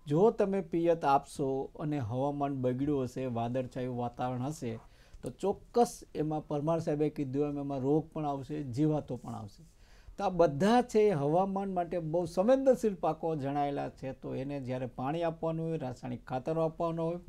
જો તમે પિયત આપશો અને હવામાન બગડ્યું હશે વાદળછાયું વાતાવરણ હશે તો ચોક્કસ એમાં પરમાર સાહેબે કીધું એમ એમાં રોગ પણ આવશે જીવાતો પણ આવશે તો આ બધા છે એ હવામાન માટે બહુ સંવેદનશીલ પાકો જણાયેલા છે તો એને જ્યારે પાણી આપવાનું હોય રાસાયણિક ખાતરો આપવાનું હોય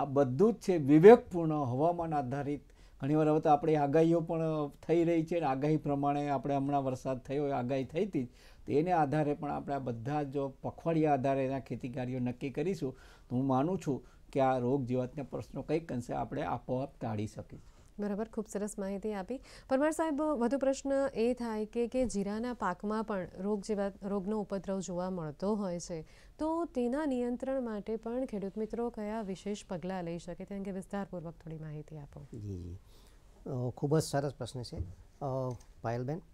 આ બધું જ છે વિવેકપૂર્ણ હવામાન આધારિત ઘણીવાર હવે તો આપણે આગાહીઓ પણ થઈ રહી છે આગાહી પ્રમાણે આપણે હમણાં વરસાદ થયો હોય આગાહી થઈ હતી તો એને આધારે પણ આપણે આ બધા જો પખવાડિયા આધારે એના ખેતીકારીઓ નક્કી કરીશું તો હું માનું છું કે આ રોગ જીવાતના પ્રશ્નો કંઈક અંશે આપણે આપોઆપ ટાળી શકીએ બરાબર ખૂબ સરસ માહિતી આપી પરમાર સાહેબ વધુ પ્રશ્ન એ થાય કે કે જીરાના પાકમાં પણ રોગ જેવા રોગનો ઉપદ્રવ જોવા મળતો હોય છે તો તેના નિયંત્રણ માટે પણ ખેડૂત મિત્રો કયા વિશેષ પગલાં લઈ શકે તે અંગે વિસ્તારપૂર્વક થોડી માહિતી આપો જી જી ખૂબ જ સરસ પ્રશ્ન છે પાયલબેન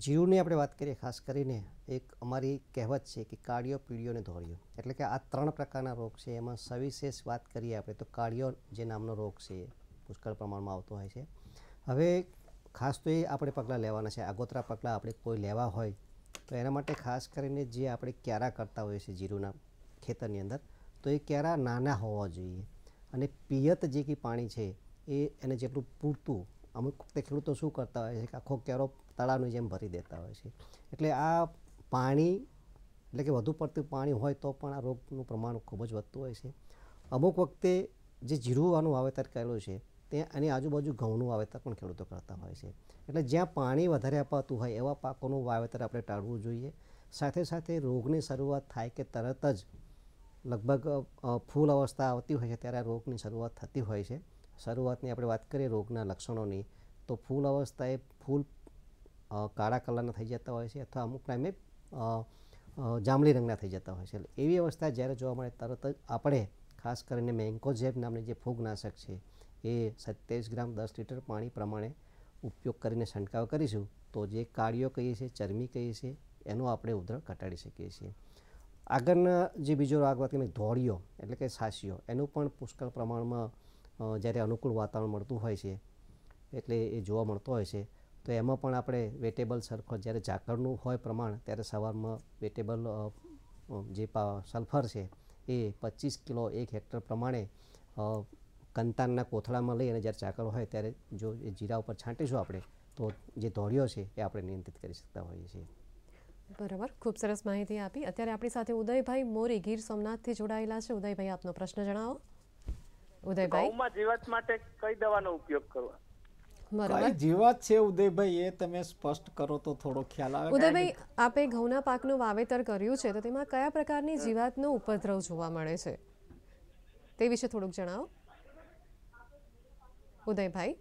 જીરુની આપણે વાત કરીએ ખાસ કરીને એક અમારી કહેવત છે કે કાળિયો પીળિયો અને ધોળિયો એટલે કે આ ત્રણ પ્રકારના રોગ છે એમાં સવિશેષ વાત કરીએ આપણે તો કાળિયો જે નામનો રોગ છે પુષ્કળ પ્રમાણમાં આવતો હોય છે હવે ખાસ તો એ આપણે પગલાં લેવાના છે આગોતરા પગલાં આપણે કોઈ લેવા હોય તો એના માટે ખાસ કરીને જે આપણે ક્યારા કરતા હોઈએ છીએ જીરુના ખેતરની અંદર તો એ ક્યારા નાના હોવા જોઈએ અને પિયત જે કે પાણી છે એ એને જેટલું પૂરતું અમુક વખતે ખેડૂતો શું કરતા હોય છે કે આખો ક્યારો તળાવની જેમ ભરી દેતા હોય છે એટલે આ પાણી એટલે કે વધુ પડતું પાણી હોય તો પણ આ રોગનું પ્રમાણ ખૂબ જ વધતું હોય છે અમુક વખતે જે જીરુવાનું વાવેતર કરેલું છે તે એની આજુબાજુ ઘઉંનું વાવેતર પણ ખેડૂતો કરતા હોય છે એટલે જ્યાં પાણી વધારે અપાતું હોય એવા પાકોનું વાવેતર આપણે ટાળવું જોઈએ સાથે સાથે રોગની શરૂઆત થાય કે તરત જ લગભગ ફૂલ અવસ્થા આવતી હોય છે ત્યારે આ રોગની શરૂઆત થતી હોય છે શરૂઆતની આપણે વાત કરીએ રોગના લક્ષણોની તો ફૂલ અવસ્થાએ ફૂલ કાળા કલરના થઈ જતા હોય છે અથવા અમુક ટાઈમે જાંબલી રંગના થઈ જતા હોય છે એટલે એવી અવસ્થા જ્યારે જોવા મળે તરત જ આપણે ખાસ કરીને મેન્કોઝેબ નામની જે ફૂગનાશક છે એ સત્યાવીસ ગ્રામ દસ લીટર પાણી પ્રમાણે ઉપયોગ કરીને છંટકાવ કરીશું તો જે કાળીઓ કહીએ છીએ ચરમી કહીએ છીએ એનો આપણે ઉધરણ ઘટાડી શકીએ છીએ આગળના જે બીજો રાગ વાત કરીએ ધોળીઓ એટલે કે સાસીઓ એનું પણ પુષ્કળ પ્રમાણમાં જ્યારે અનુકૂળ વાતાવરણ મળતું હોય છે એટલે એ જોવા મળતો હોય છે તો એમાં પણ આપણે વેટેબલ સલ્ફર જ્યારે ઝાકળનું હોય પ્રમાણ ત્યારે સવારમાં વેટેબલ જે સલ્ફર છે એ પચીસ કિલો એક હેક્ટર પ્રમાણે કંતાનના કોથળામાં લઈ અને જ્યારે ઝાકળ હોય ત્યારે જો એ જીરા ઉપર છાંટીશું આપણે તો જે ધોળિયો છે એ આપણે નિયંત્રિત કરી શકતા હોઈએ છીએ બરાબર ખૂબ સરસ માહિતી આપી અત્યારે આપણી સાથે ઉદયભાઈ મોરી ગીર સોમનાથથી જોડાયેલા છે ઉદયભાઈ આપનો પ્રશ્ન જણાવો ઉદયભાઈ જીવાત માટે કઈ દવાનો ઉપયોગ કરવો બરાબર જીવાત છે ઉદયભાઈ એ તમે સ્પષ્ટ કરો તો થોડો ખ્યાલ આવે ઉદયભાઈ આપે ઘઉંના પાકનું વાવેતર કર્યું છે તો તેમાં કયા પ્રકારની જીવાતનો ઉપદ્રવ જોવા મળે છે તે વિશે થોડુંક જણાવો ઉદયભાઈ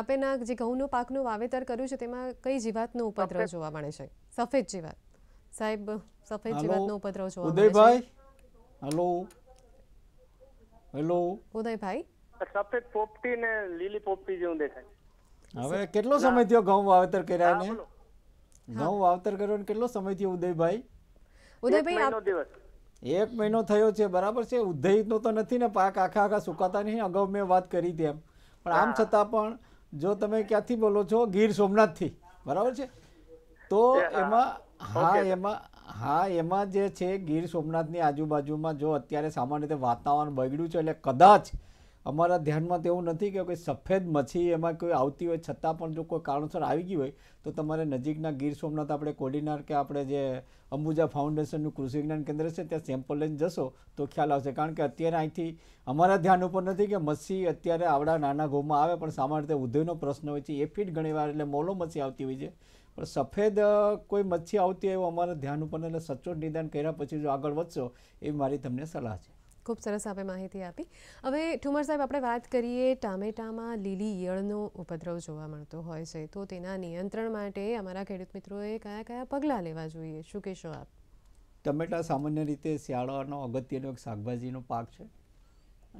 આપે ના જે ઘઉંનો પાકનું વાવેતર કર્યું છે તેમાં કઈ જીવાતનો ઉપદ્રવ જોવા મળે છે સફેદ જીવાત સાહેબ સફેદ જીવાતનો ઉપદ્રવ જોવા મળે છે ઉદયભાઈ હેલો હેલો ઉદયભાઈ સફેદ પોપટી ને લીલી પોપટી જેવું દેખાય હવે કેટલો સમય થયો ઘઉં વાવેતર કર્યાને ઘઉં વાવેતર કર્યો ને કેટલો સમય થયો ઉદયભાઈ ઉદયભાઈ એક મહિનો થયો છે બરાબર છે ઉદયનો તો નથી ને પાક આખા આખા સુકાતા નહીં અગાઉ મેં વાત કરી તેમ પણ આમ છતાં પણ જો તમે ક્યાંથી બોલો છો ગીર સોમનાથથી બરાબર છે તો એમાં હા એમાં હા એમાં જે છે ગીર સોમનાથની આજુબાજુમાં જો અત્યારે સામાન્ય રીતે વાતાવરણ બગડ્યું છે એટલે કદાચ અમારા ધ્યાનમાં તો એવું નથી કે કોઈ સફેદ મચ્છી એમાં કોઈ આવતી હોય છતાં પણ જો કોઈ કારણોસર આવી ગઈ હોય તો તમારે નજીકના ગીર સોમનાથ આપણે કોડીનાર કે આપણે જે અંબુજા ફાઉન્ડેશનનું કૃષિ વિજ્ઞાન કેન્દ્ર છે ત્યાં સેમ્પલ લઈને જશો તો ખ્યાલ આવશે કારણ કે અત્યારે અહીંથી અમારા ધ્યાન ઉપર નથી કે મચ્છી અત્યારે આવડા નાના ઘઉંમાં આવે પણ સામાન્ય રીતે ઉધયનો પ્રશ્ન હોય છે એ ફીટ ઘણીવાર એટલે મોલો મચ્છી આવતી હોય છે પણ સફેદ કોઈ મચ્છી આવતી હોય એવું અમારા ધ્યાન ઉપર એટલે સચોટ નિદાન કર્યા પછી જો આગળ વધશો એ મારી તમને સલાહ છે ખૂબ સરસ આપે માહિતી આપી હવે ઠુમર સાહેબ આપણે વાત કરીએ ટામેટામાં લીલી ઈયળનો ઉપદ્રવ જોવા મળતો હોય છે તો તેના નિયંત્રણ માટે અમારા ખેડૂત મિત્રોએ કયા કયા પગલાં લેવા જોઈએ શું કહેશો આપ ટમેટા સામાન્ય રીતે શિયાળાનો અગત્યનો એક શાકભાજીનો પાક છે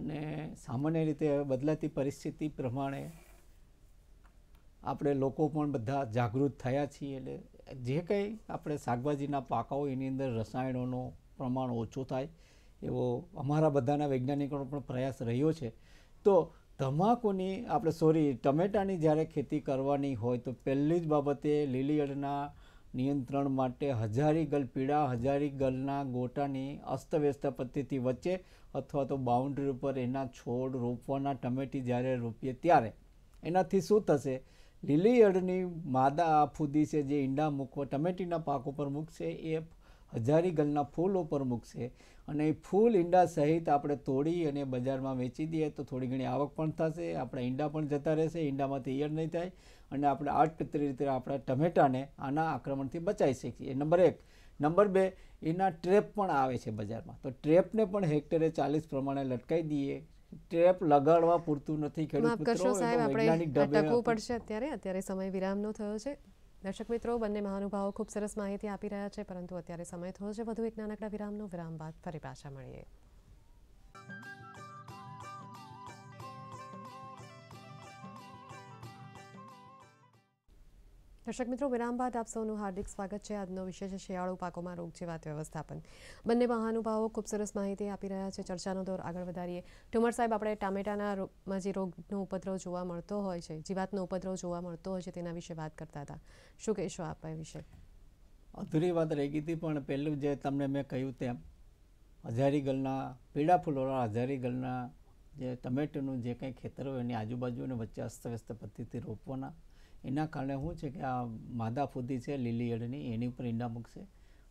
અને સામાન્ય રીતે બદલાતી પરિસ્થિતિ પ્રમાણે આપણે લોકો પણ બધા જાગૃત થયા છીએ એટલે જે કંઈ આપણે શાકભાજીના પાકાઓ એની અંદર રસાયણોનો પ્રમાણ ઓછું થાય એવો અમારા બધાના વૈજ્ઞાનિકોનો પણ પ્રયાસ રહ્યો છે તો તમાકુની આપણે સોરી ટમેટાની જ્યારે ખેતી કરવાની હોય તો પહેલી જ બાબતે લીલી અડના નિયંત્રણ માટે હજારી ગલ પીળા હજારી ગલના ગોટાની અસ્તવ્યસ્ત પદ્ધતિ વચ્ચે અથવા તો બાઉન્ડ્રી ઉપર એના છોડ રોપવાના ટમેટી જ્યારે રોપીએ ત્યારે એનાથી શું થશે લીલી અડની માદા ફૂદી છે જે ઈંડા મૂકવા ટમેટીના પાક ઉપર મૂકશે એ હજારી ગલના ફૂલ ઉપર મૂકશે અને એ ફૂલ ઈંડા સહિત આપણે તોડી અને બજારમાં વેચી દઈએ તો થોડી ઘણી આવક પણ થશે આપણા ઈંડા પણ જતા રહેશે ઈંડામાંથી ઈયળ નહીં થાય અને આપણે આટકતરી રીતે આપણા ટમેટાને આના આક્રમણથી બચાવી શકીએ નંબર એક નંબર બે એના ટ્રેપ પણ આવે છે બજારમાં તો ટ્રેપને પણ હેક્ટરે ચાલીસ પ્રમાણે લટકાવી દઈએ ટ્રેપ લગાડવા પૂરતું નથી ખેડૂત પડશે અત્યારે અત્યારે સમય વિરામનો થયો છે દર્શક મિત્રો બંને મહાનુભાવો ખૂબ સરસ માહિતી આપી રહ્યા છે પરંતુ અત્યારે સમય થયો છે વધુ એક નાનકડા વિરામનો વિરામ બાદ ફરી પાછા મળીએ દર્શક મિત્રો વિરામ બાદ આપ સૌનું હાર્દિક સ્વાગત છે આજનો વિશેષ શિયાળુ પાકોમાં રોગ જેવાત વ્યવસ્થાપન બંને મહાનુભાવો ખૂબ સરસ માહિતી આપી રહ્યા છે ચર્ચાનો દોર આગળ વધારીએ ટુમર સાહેબ આપણે ટામેટાના ટામેટાનામાં જે રોગનો ઉપદ્રવ જોવા મળતો હોય છે જીવાતનો ઉપદ્રવ જોવા મળતો હોય છે તેના વિશે વાત કરતા હતા શું કહેશો આપ એ વિશે અધૂરી વાત રહી ગઈ હતી પણ પહેલું જે તમને મેં કહ્યું તેમ હજારી ગલના પીળા ફૂલોવાળા હજારી ગલના જે ટમેટોનું જે કંઈ ખેતર હોય એની આજુબાજુ અને વચ્ચે અસ્તવ્યસ્ત પદ્ધતિ રોપવાના એના કારણે શું છે કે આ માદા ફૂદી છે લીલી એડની એની ઉપર ઈંડા મૂકશે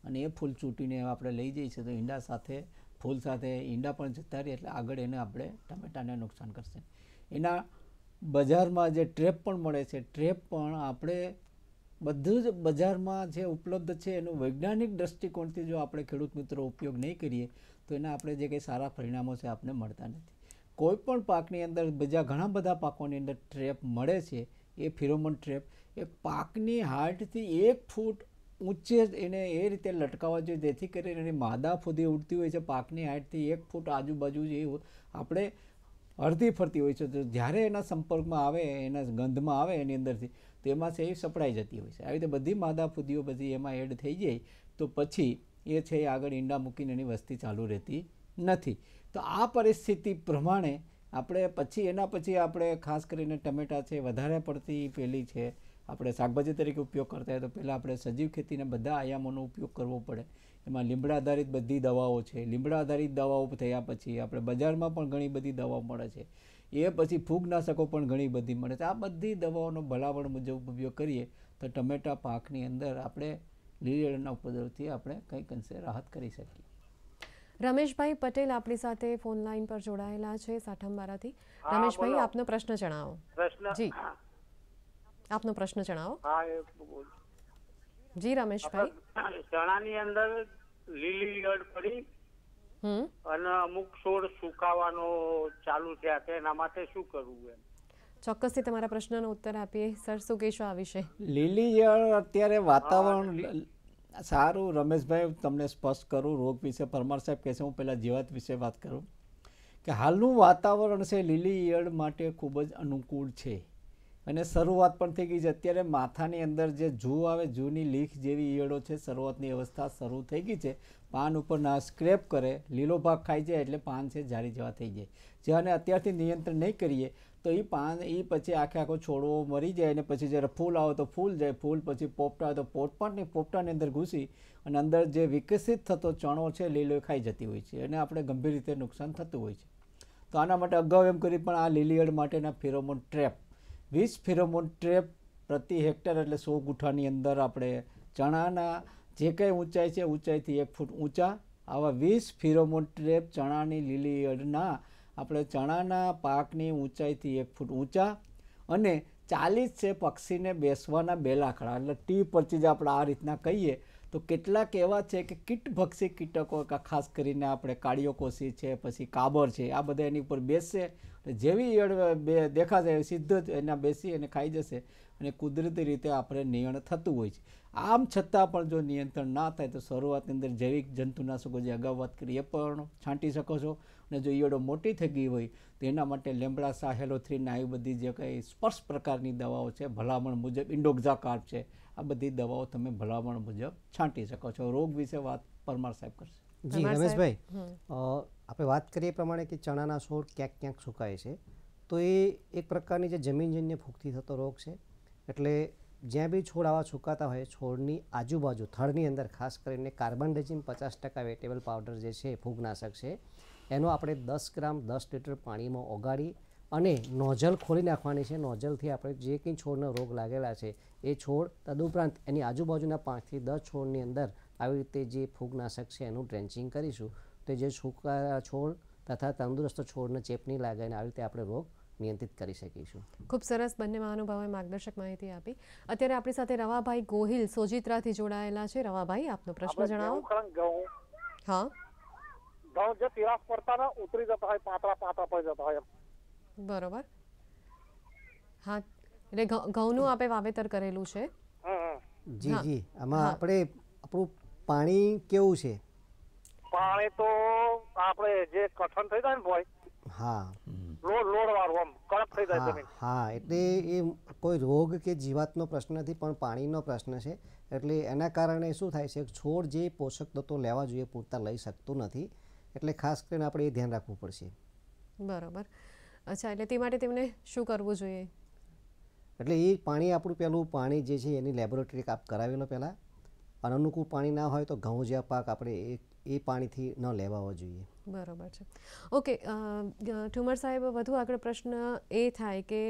અને એ ફૂલ ચૂંટીને આપણે લઈ જઈએ છીએ તો ઈંડા સાથે ફૂલ સાથે ઈંડા પણ જતા રહીએ એટલે આગળ એને આપણે ટમેટાને નુકસાન કરશે એના બજારમાં જે ટ્રેપ પણ મળે છે ટ્રેપ પણ આપણે બધું જ બજારમાં જે ઉપલબ્ધ છે એનો વૈજ્ઞાનિક દ્રષ્ટિકોણથી જો આપણે ખેડૂત મિત્રો ઉપયોગ નહીં કરીએ તો એના આપણે જે કંઈ સારા પરિણામો છે આપણે મળતા નથી કોઈ પણ પાકની અંદર બીજા ઘણા બધા પાકોની અંદર ટ્રેપ મળે છે એ ફિરોમન ટ્રેપ એ પાકની હાર્ટથી એક ફૂટ ઊંચે એને એ રીતે લટકાવવા જોઈએ જેથી કરીને એની માદા ફૂદી ઉડતી હોય છે પાકની હાઇટથી એક ફૂટ આજુબાજુ જે આપણે અડધી ફરતી હોય છે તો જ્યારે એના સંપર્કમાં આવે એના ગંધમાં આવે એની અંદરથી તો એમાં એ સપડાઈ જતી હોય છે આવી રીતે બધી માદા ફૂદીઓ બધી એમાં એડ થઈ જાય તો પછી એ છે આગળ ઈંડા મૂકીને એની વસ્તી ચાલુ રહેતી નથી તો આ પરિસ્થિતિ પ્રમાણે આપણે પછી એના પછી આપણે ખાસ કરીને ટમેટા છે વધારે પડતી પેલી છે આપણે શાકભાજી તરીકે ઉપયોગ કરતા હોય તો પહેલાં આપણે સજીવ ખેતીને બધા આયામોનો ઉપયોગ કરવો પડે એમાં લીમડા આધારિત બધી દવાઓ છે લીમડા આધારિત દવાઓ થયા પછી આપણે બજારમાં પણ ઘણી બધી દવાઓ મળે છે એ પછી ફૂગનાશકો પણ ઘણી બધી મળે છે આ બધી દવાઓનો ભલાવણ મુજબ ઉપયોગ કરીએ તો ટમેટા પાકની અંદર આપણે લીલી ઉપદ્રવથી આપણે કંઈક અંશે રાહત કરી શકીએ રમેશભાઈ પટેલ આપણી સાથે ફોન લાઈન પર જોડાયેલા છે સાઠંબારાથી રમેશભાઈ આપનો પ્રશ્ન જણાવો પ્રશ્ન જી આપનો પ્રશ્ન જણાવો જી રમેશભાઈ ચણાની અંદર લીલી અડ પડી અને અમુક છોડ સુકાવાનો ચાલુ થયા છે એના માટે શું કરવું એમ ચોક્કસથી તમારા પ્રશ્નનો ઉત્તર આપીએ સર શું કહેશો આ વિશે લીલી જળ અત્યારે વાતાવરણ સારું રમેશભાઈ તમને સ્પષ્ટ કરું રોગ વિશે પરમાર સાહેબ કહેશે હું પહેલાં જીવાત વિશે વાત કરું કે હાલનું વાતાવરણ છે લીલી ઈયળ માટે ખૂબ જ અનુકૂળ છે અને શરૂઆત પણ થઈ ગઈ છે અત્યારે માથાની અંદર જે જૂ આવે જૂની લીખ જેવી ઈયળો છે શરૂઆતની અવસ્થા શરૂ થઈ ગઈ છે પાન ઉપરના સ્ક્રેપ કરે લીલો ભાગ ખાઈ જાય એટલે પાન છે જારી જેવા થઈ જાય જે આને અત્યારથી નિયંત્રણ નહીં કરીએ તો એ પાન એ પછી આખે આખો છોડવો મરી જાય અને પછી જ્યારે ફૂલ આવે તો ફૂલ જાય ફૂલ પછી પોપટા આવે તો પોપટાની પોપટાની અંદર ઘૂસી અને અંદર જે વિકસિત થતો ચણો છે લીલો ખાઈ જતી હોય છે અને આપણે ગંભીર રીતે નુકસાન થતું હોય છે તો આના માટે અગાઉ એમ કરી પણ આ લીલીયળ માટેના ફિરોમોન ટ્રેપ વીસ ફેરોમોન ટ્રેપ પ્રતિ હેક્ટર એટલે સો ગુઠાની અંદર આપણે ચણાના જે કંઈ ઊંચાઈ છે ઊંચાઈથી એક ફૂટ ઊંચા આવા વીસ ફિરોમોન ટ્રેપ ચણાની લીલી અડના આપણે ચણાના પાકની ઊંચાઈથી એક ફૂટ ઊંચા અને ચાલીસ છે પક્ષીને બેસવાના બે લાકડા એટલે ટી પરથી જ આપણે આ રીતના કહીએ તો કેટલાક એવા છે કે કીટભક્ષી કીટકો ખાસ કરીને આપણે કાળિયો કાળિયોકોશી છે પછી કાબર છે આ બધા એની ઉપર બેસશે જેવી ઈયળ બે દેખાશે સીધો જ એના બેસી અને ખાઈ જશે અને કુદરતી રીતે આપણે નિયણ થતું હોય છે આમ છતાં પણ જો નિયંત્રણ ના થાય તો શરૂઆતની અંદર જૈવિક જંતુનાશકો જે અગાઉ વાત કરી એ પણ છાંટી શકો છો અને જો ઈયળો મોટી થઈ ગઈ હોય તો એના માટે લેમડા સાહેલો થ્રીને આવી બધી જે કંઈ સ્પર્શ પ્રકારની દવાઓ છે ભલામણ મુજબ ઇન્ડોક્ઝા છે આ બધી દવાઓ તમે ભલામણ મુજબ છાંટી શકો છો રોગ વિશે વાત પરમાર સાહેબ કરશે જી રમેશભાઈ આપણે વાત કરીએ પ્રમાણે કે ચણાના છોડ ક્યાંક ક્યાંક સુકાય છે તો એ એક પ્રકારની જે જમીનજન્ય ફૂગથી થતો રોગ છે એટલે જ્યાં બી છોડ આવા સુકાતા હોય છોડની આજુબાજુ થળની અંદર ખાસ કરીને કાર્બન ડેઝિમ પચાસ ટકા વેટેબલ પાવડર જે છે ફૂગનાશક છે એનો આપણે દસ ગ્રામ દસ લીટર પાણીમાં ઓગાળી અને નોઝલ ખોલી નાખવાની છે નોઝલથી આપણે જે કંઈ છોડનો રોગ લાગેલા છે એ છોડ તદુપરાંત એની આજુબાજુના પાંચથી દસ છોડની અંદર આવી રીતે જે ફૂગનાશક છે એનું ડ્રેન્ચિંગ કરીશું તે જે સૂકા છોડ તથા તંદુરસ્ત છોડને ચેપ નહીં લાગે અને આવી રીતે આપણે રોગ નિયંત્રિત કરી શકીશું ખૂબ સરસ બંને મહાનુભાવોએ માર્ગદર્શક માહિતી આપી અત્યારે આપણી સાથે રવાભાઈ ગોહિલ સોજિત્રાથી જોડાયેલા છે રવાભાઈ આપનો પ્રશ્ન જણાવો હા ઘઉં જે તિરાસ પડતા ને ઉતરી જતા હોય પાતળા પાતળા પડી જતા હોય બરોબર હા એટલે ઘઉંનું આપણે વાવેતર કરેલું છે જી જી આમાં આપણે આપણું પાણી કેવું છે પાણી તો આપણે જે કઠણ થઈ જાય ને ભાઈ હા લોડ લોડ વાળું આમ કડક થઈ જાય હા એટલે એ કોઈ રોગ કે જીવાતનો પ્રશ્ન નથી પણ પાણીનો પ્રશ્ન છે એટલે એના કારણે શું થાય છે છોડ જે પોષક તત્વો લેવા જોઈએ પૂરતા લઈ શકતું નથી એટલે ખાસ કરીને આપણે એ ધ્યાન રાખવું પડશે બરાબર અચ્છા એટલે તે માટે તેમને શું કરવું જોઈએ એટલે એ પાણી આપણું પહેલું પાણી જે છે એની લેબોરેટરી કાપ કરાવેલો પહેલાં અને અનુકૂળ પાણી ના હોય તો ઘઉં જેવા પાક આપણે એક એ પાણીથી ન લેવાવા જોઈએ બરાબર છે ઓકે ઠુમર સાહેબ વધુ આગળ પ્રશ્ન એ થાય કે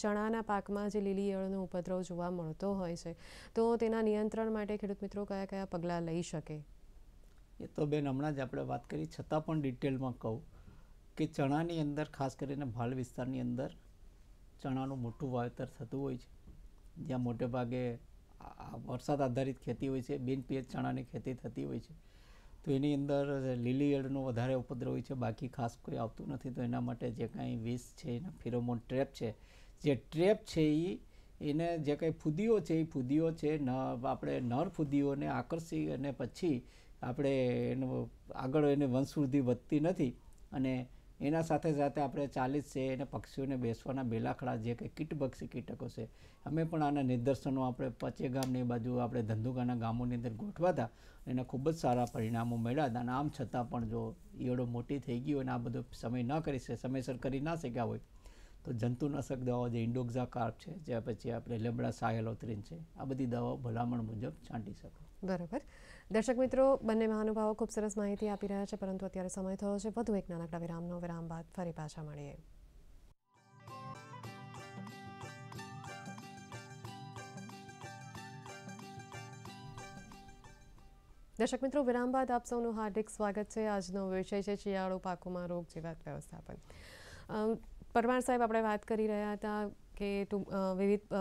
ચણાના પાકમાં જે લીલી ઈયળનો ઉપદ્રવ જોવા મળતો હોય છે તો તેના નિયંત્રણ માટે ખેડૂત મિત્રો કયા કયા પગલાં લઈ શકે એ તો બેન હમણાં જ આપણે વાત કરી છતાં પણ ડિટેલમાં કહું કે ચણાની અંદર ખાસ કરીને ભાલ વિસ્તારની અંદર ચણાનું મોટું વાવેતર થતું હોય છે જ્યાં મોટેભાગે વરસાદ આધારિત ખેતી હોય છે બિન પિયત ચણાની ખેતી થતી હોય છે તો એની અંદર લીલી યળનો વધારે ઉપદ્રવ હોય છે બાકી ખાસ કોઈ આવતું નથી તો એના માટે જે કાંઈ વિષ છે એના ફિરોમોન ટ્રેપ છે જે ટ્રેપ છે એ એને જે કાંઈ ફૂદીઓ છે એ ફૂદીઓ છે ન આપણે નર ફૂદીઓને આકર્ષી અને પછી આપણે એનો આગળ એને વંશવૃદ્ધિ વધતી નથી અને એના સાથે સાથે આપણે ચાલીસ છે એને પક્ષીઓને બેસવાના બેલાખડા જે કે કીટબક્ષી કીટકો છે અમે પણ આના નિદર્શનો આપણે પચે ગામની બાજુ આપણે ધંધુકાના ગામોની અંદર ગોઠવા હતા એના ખૂબ જ સારા પરિણામો મળ્યા હતા અને આમ છતાં પણ જો ઈયળો મોટી થઈ ગઈ હોય અને આ બધો સમય ન કરી શકે સમયસર કરી ના શક્યા હોય તો જંતુનાશક દવાઓ જે ઇન્ડોક્ઝા કાર્પ છે જે પછી આપણે લેબડા સાયલોથ્રીન છે આ બધી દવાઓ ભલામણ મુજબ છાંટી શકો બરાબર દર્શક મિત્રો બંને મહાનુભાવો ખૂબ સરસ માહિતી આપી રહ્યા છે પરંતુ અત્યારે સમય થયો છે વધુ એક નાનકડા વિરામનો વિરામ બાદ ફરી પાછા મળીએ દર્શક મિત્રો વિરામ બાદ આપ સૌનું હાર્દિક સ્વાગત છે આજનો વિષય છે શિયાળો પાકોમાં રોગ જીવાત વ્યવસ્થાપન પરમાર સાહેબ આપણે વાત કરી રહ્યા હતા કે વિવિધ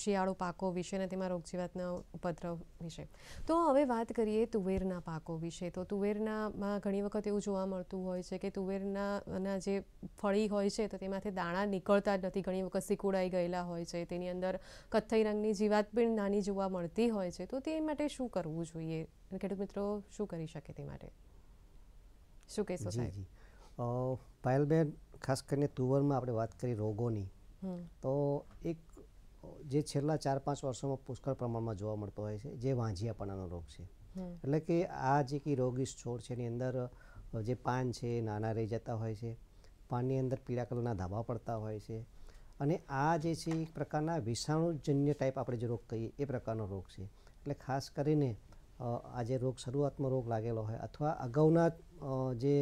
શિયાળુ પાકો વિશે અને તેમાં રોગજીવાતના ઉપદ્રવ વિશે તો હવે વાત કરીએ તુવેરના પાકો વિશે તો તુવેરનામાં ઘણી વખત એવું જોવા મળતું હોય છે કે તુવેરના જે ફળી હોય છે તો તેમાંથી દાણા નીકળતા જ નથી ઘણી વખત સિકુડાઈ ગયેલા હોય છે તેની અંદર કથ્થઈ રંગની જીવાત પણ નાની જોવા મળતી હોય છે તો તે માટે શું કરવું જોઈએ ખેડૂત મિત્રો શું કરી શકે તે માટે શું કહેશો સાહેબ પાયલબેન ખાસ કરીને તુવરમાં આપણે વાત કરી રોગોની તો એક જે છેલ્લા ચાર પાંચ વર્ષોમાં પુષ્કળ પ્રમાણમાં જોવા મળતો હોય છે જે વાંઝિયાપણાનો રોગ છે એટલે કે આ જે કે રોગી છોડ છે એની અંદર જે પાન છે એ નાના રહી જતા હોય છે પાનની અંદર પીળા કલરના ધાબા પડતા હોય છે અને આ જે છે એક પ્રકારના વિષાણુજન્ય ટાઈપ આપણે જે રોગ કહીએ એ પ્રકારનો રોગ છે એટલે ખાસ કરીને આ જે રોગ શરૂઆતમાં રોગ લાગેલો હોય અથવા અગાઉના જે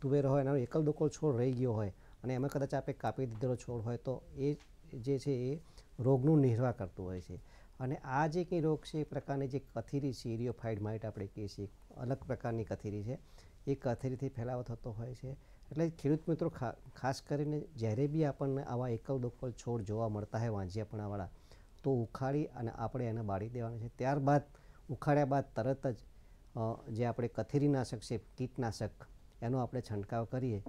તુવેર હોય એનો એકલ દોકલ છોડ રહી ગયો હોય અને એમાં કદાચ આપણે કાપી દીધેલો છોડ હોય તો એ જે છે એ રોગનું નિર્વાહ કરતું હોય છે અને આ જે કંઈ રોગ છે એ પ્રકારની જે કથીરી છે માઇટ આપણે કહીએ છીએ અલગ પ્રકારની કથીરી છે એ કથેરીથી ફેલાવો થતો હોય છે એટલે ખેડૂત મિત્રો ખાસ કરીને જ્યારે બી આપણને આવા એકલ દોકલ છોડ જોવા મળતા હોય વાંજિયાપણાવાળા તો ઉખાડી અને આપણે એને બાળી દેવાના છે ત્યારબાદ ઉખાડ્યા બાદ તરત જ જે આપણે કથેરીનાશક છે કીટનાશક એનો આપણે છંટકાવ કરીએ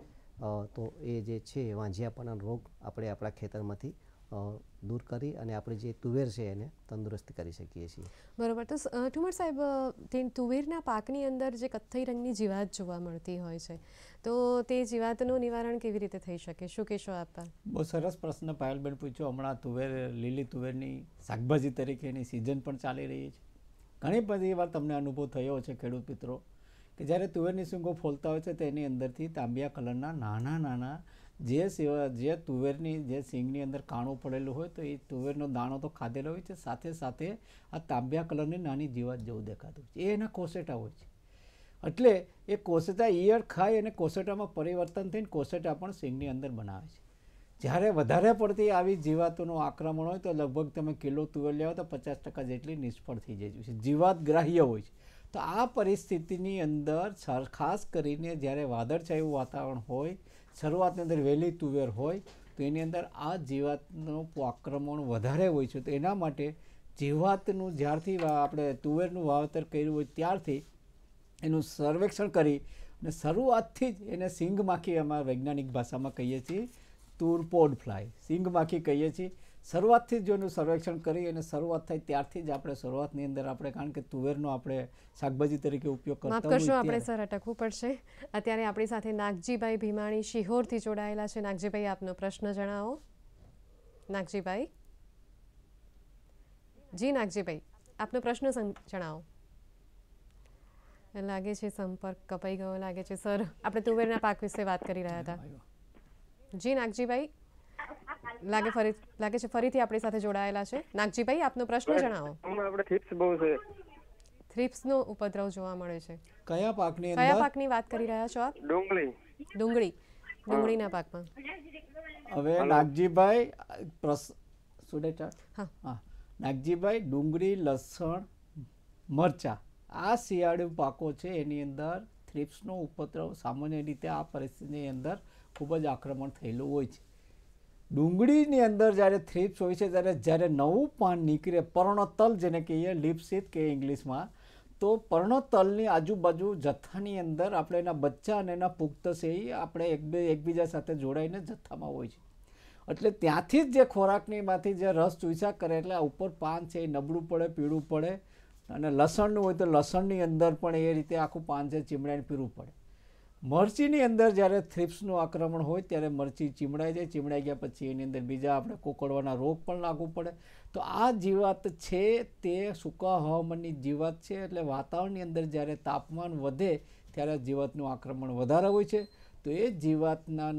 તો એ જે છે વાંજિયાપણાનો રોગ આપણે આપણા ખેતરમાંથી દૂર કરી અને આપણી જે તુવેર છે એને તંદુરસ્ત કરી શકીએ છીએ બરાબર તો ઠુમર સાહેબ તે તુવેરના પાકની અંદર જે કથ્થઈ રંગની જીવાત જોવા મળતી હોય છે તો તે જીવાતનું નિવારણ કેવી રીતે થઈ શકે શું કહેશો આપવા બહુ સરસ પ્રશ્ન પાયલબેન પૂછ્યો હમણાં તુવેર લીલી તુવેરની શાકભાજી તરીકેની સિઝન પણ ચાલી રહી છે ઘણી બધી વાર તમને અનુભવ થયો છે ખેડૂત મિત્રો કે જ્યારે તુવેરની સૂંગો ફોલતા હોય છે તેની અંદરથી તાંબિયા કલરના નાના નાના જે સિવાય જે તુવેરની જે સિંગની અંદર કાણું પડેલું હોય તો એ તુવેરનો દાણો તો ખાધેલો હોય છે સાથે સાથે આ તાંબ્યા કલરની નાની જીવાત જેવું દેખાતું હોય છે એ એના કોસેટા હોય છે એટલે એ કોસેટા ઈયળ ખાય અને કોસેટામાં પરિવર્તન થઈને કોસેટા પણ સિંગની અંદર બનાવે છે જ્યારે વધારે પડતી આવી જીવાતોનું આક્રમણ હોય તો લગભગ તમે કિલો તુવેર લેવો તો પચાસ ટકા જેટલી નિષ્ફળ થઈ જાય છે જીવાત ગ્રાહ્ય હોય છે તો આ પરિસ્થિતિની અંદર ખાસ કરીને જ્યારે વાદળછાયું વાતાવરણ હોય શરૂઆતની અંદર વહેલી તુવેર હોય તો એની અંદર આ જીવાતનું આક્રમણ વધારે હોય છે તો એના માટે જીવાતનું જ્યારથી આપણે તુવેરનું વાવેતર કર્યું હોય ત્યારથી એનું સર્વેક્ષણ કરી અને શરૂઆતથી જ એને સિંગ માખી અમે વૈજ્ઞાનિક ભાષામાં કહીએ છીએ તુર પોડ ફ્લાય સિંગ માખી કહીએ છીએ શરૂઆતથી જ જો એનું સર્વેક્ષણ કરી અને શરૂઆત થાય ત્યારથી જ આપણે શરૂઆતની અંદર આપણે કારણ કે તુવેરનો આપણે શાકભાજી તરીકે ઉપયોગ કરતા માફ આપણે સર અટકવું પડશે અત્યારે આપણી સાથે નાગજીભાઈ ભીમાણી શિહોરથી જોડાયેલા છે નાગજીભાઈ આપનો પ્રશ્ન જણાવો નાગજીભાઈ જી નાગજીભાઈ આપનો પ્રશ્ન જણાવો લાગે છે સંપર્ક કપાઈ ગયો લાગે છે સર આપણે તુવેરના પાક વિશે વાત કરી રહ્યા હતા જી નાગજીભાઈ લાગે ફરી લાગે છે ફરીથી આપણી સાથે જોડાયેલા છે નાગજીભાઈ આપનો પ્રશ્ન જણાવો આપણે થ્રિપ્સ બહુ છે થ્રિપ્સનો ઉપદ્રવ જોવા મળે છે કયા પાકની અંદર કયા પાકની વાત કરી રહ્યા છો આપ ડુંગળી ડુંગળી ડુંગળીના પાકમાં હવે નાગજીભાઈ સુડેટા હા નાગજીભાઈ ડુંગળી લસણ મરચા આ શિયાળુ પાકો છે એની અંદર થ્રિપ્સનો ઉપદ્રવ સામાન્ય રીતે આ પરિસ્થિતિની અંદર ખૂબ જ આક્રમણ થયેલું હોય છે ડુંગળીની અંદર જ્યારે થ્રીપ્સ હોય છે ત્યારે જ્યારે નવું પાન નીકળે પર્ણતલ જેને કહીએ લિપ્સિત કે ઇંગ્લિશમાં તો પર્ણતલની આજુબાજુ જથ્થાની અંદર આપણે એના બચ્ચા અને એના પુખ્ત છે એ આપણે એક બે એકબીજા સાથે જોડાઈને જથ્થામાં હોય છે એટલે ત્યાંથી જ જે ખોરાકની ખોરાકનીમાંથી જે રસ ચૂસા કરે એટલે આ ઉપર પાન છે એ નબળું પડે પીળું પડે અને લસણનું હોય તો લસણની અંદર પણ એ રીતે આખું પાન છે ચીમડાને પીળું પડે મરચીની અંદર જ્યારે થ્રિપ્સનું આક્રમણ હોય ત્યારે મરચી ચીમડાઈ જાય ચીમડાઈ ગયા પછી એની અંદર બીજા આપણે કોકળવાના રોગ પણ લાગુ પડે તો આ જીવાત છે તે સૂકા હવામાનની જીવાત છે એટલે વાતાવરણની અંદર જ્યારે તાપમાન વધે ત્યારે જીવાતનું આક્રમણ વધારે હોય છે તો એ જીવાતના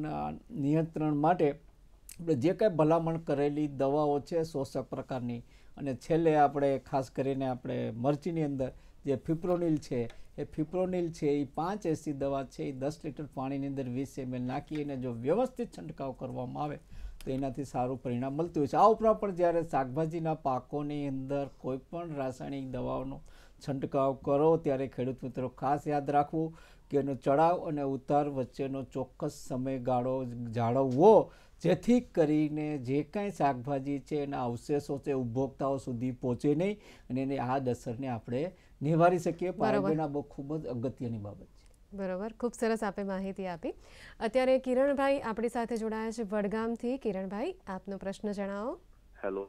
નિયંત્રણ માટે આપણે જે કાંઈ ભલામણ કરેલી દવાઓ છે શોષક પ્રકારની અને છેલ્લે આપણે ખાસ કરીને આપણે મરચીની અંદર જે ફિપ્રોનિલ છે એ ફિપ્રોનિલ છે એ પાંચ એસી દવા છે એ દસ લીટર પાણીની અંદર વીસ એમએલ નાખી અને જો વ્યવસ્થિત છંટકાવ કરવામાં આવે તો એનાથી સારું પરિણામ મળતું હોય છે આ ઉપરાંત પણ જ્યારે શાકભાજીના પાકોની અંદર કોઈ પણ રાસાયણિક દવાઓનો છંટકાવ કરો ત્યારે ખેડૂત મિત્રો ખાસ યાદ રાખવું કે એનો ચડાવ અને ઉતાર વચ્ચેનો ચોક્કસ સમયગાળો જાળવવો જેથી કરીને જે કાંઈ શાકભાજી છે એના અવશેષો છે ઉપભોક્તાઓ સુધી પહોંચે નહીં અને એની આ અસરને આપણે નિવારી શકીએ પણ બહુ ખૂબ જ અગત્યની બાબત છે બરોબર ખૂબ સરસ આપે માહિતી આપી અત્યારે કિરણભાઈ આપણી સાથે જોડાયા છે વડગામથી કિરણભાઈ આપનો પ્રશ્ન જણાવો હેલો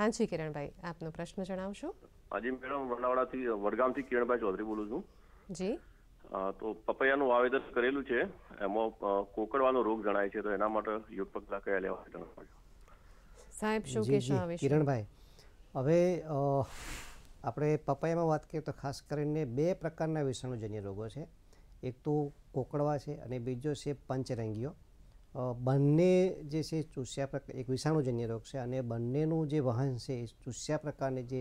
હાજી કિરણભાઈ આપનો પ્રશ્ન જણાવશો હાજી મેડમ વડાવડાથી વડગામથી કિરણભાઈ ચૌધરી બોલું છું જી તો પપૈયાનું વાવેતર કરેલું છે એમાં કોકડવાનો રોગ જણાય છે તો એના માટે યોગ પગલાં કયા લેવા સાહેબ શું કહેશો કિરણભાઈ હવે આપણે પપૈયામાં વાત કરીએ તો ખાસ કરીને બે પ્રકારના વિષાણુજન્ય રોગો છે એક તો કોકડવા છે અને બીજો છે પંચરંગીઓ બંને જે છે ચૂસ્યા પ્રકાર એક વિષાણુજન્ય રોગ છે અને બંનેનું જે વહન છે એ ચૂસ્યા પ્રકારની જે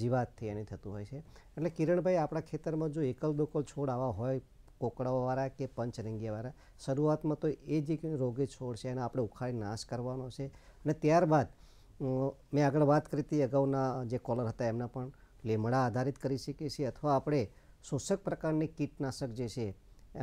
જીવાતથી એને થતું હોય છે એટલે કિરણભાઈ આપણા ખેતરમાં જો એકલ દોકલ છોડ આવા હોય કોકડાવાળા કે પંચરંગીવાળા શરૂઆતમાં તો એ જે રોગે છોડ છે એનો આપણે ઉખાડી નાશ કરવાનો છે અને ત્યારબાદ મેં આગળ વાત કરી હતી અગાઉના જે કોલર હતા એમના પણ લીમડા આધારિત કરી શકીએ છીએ અથવા આપણે શોષક પ્રકારની કીટનાશક જે છે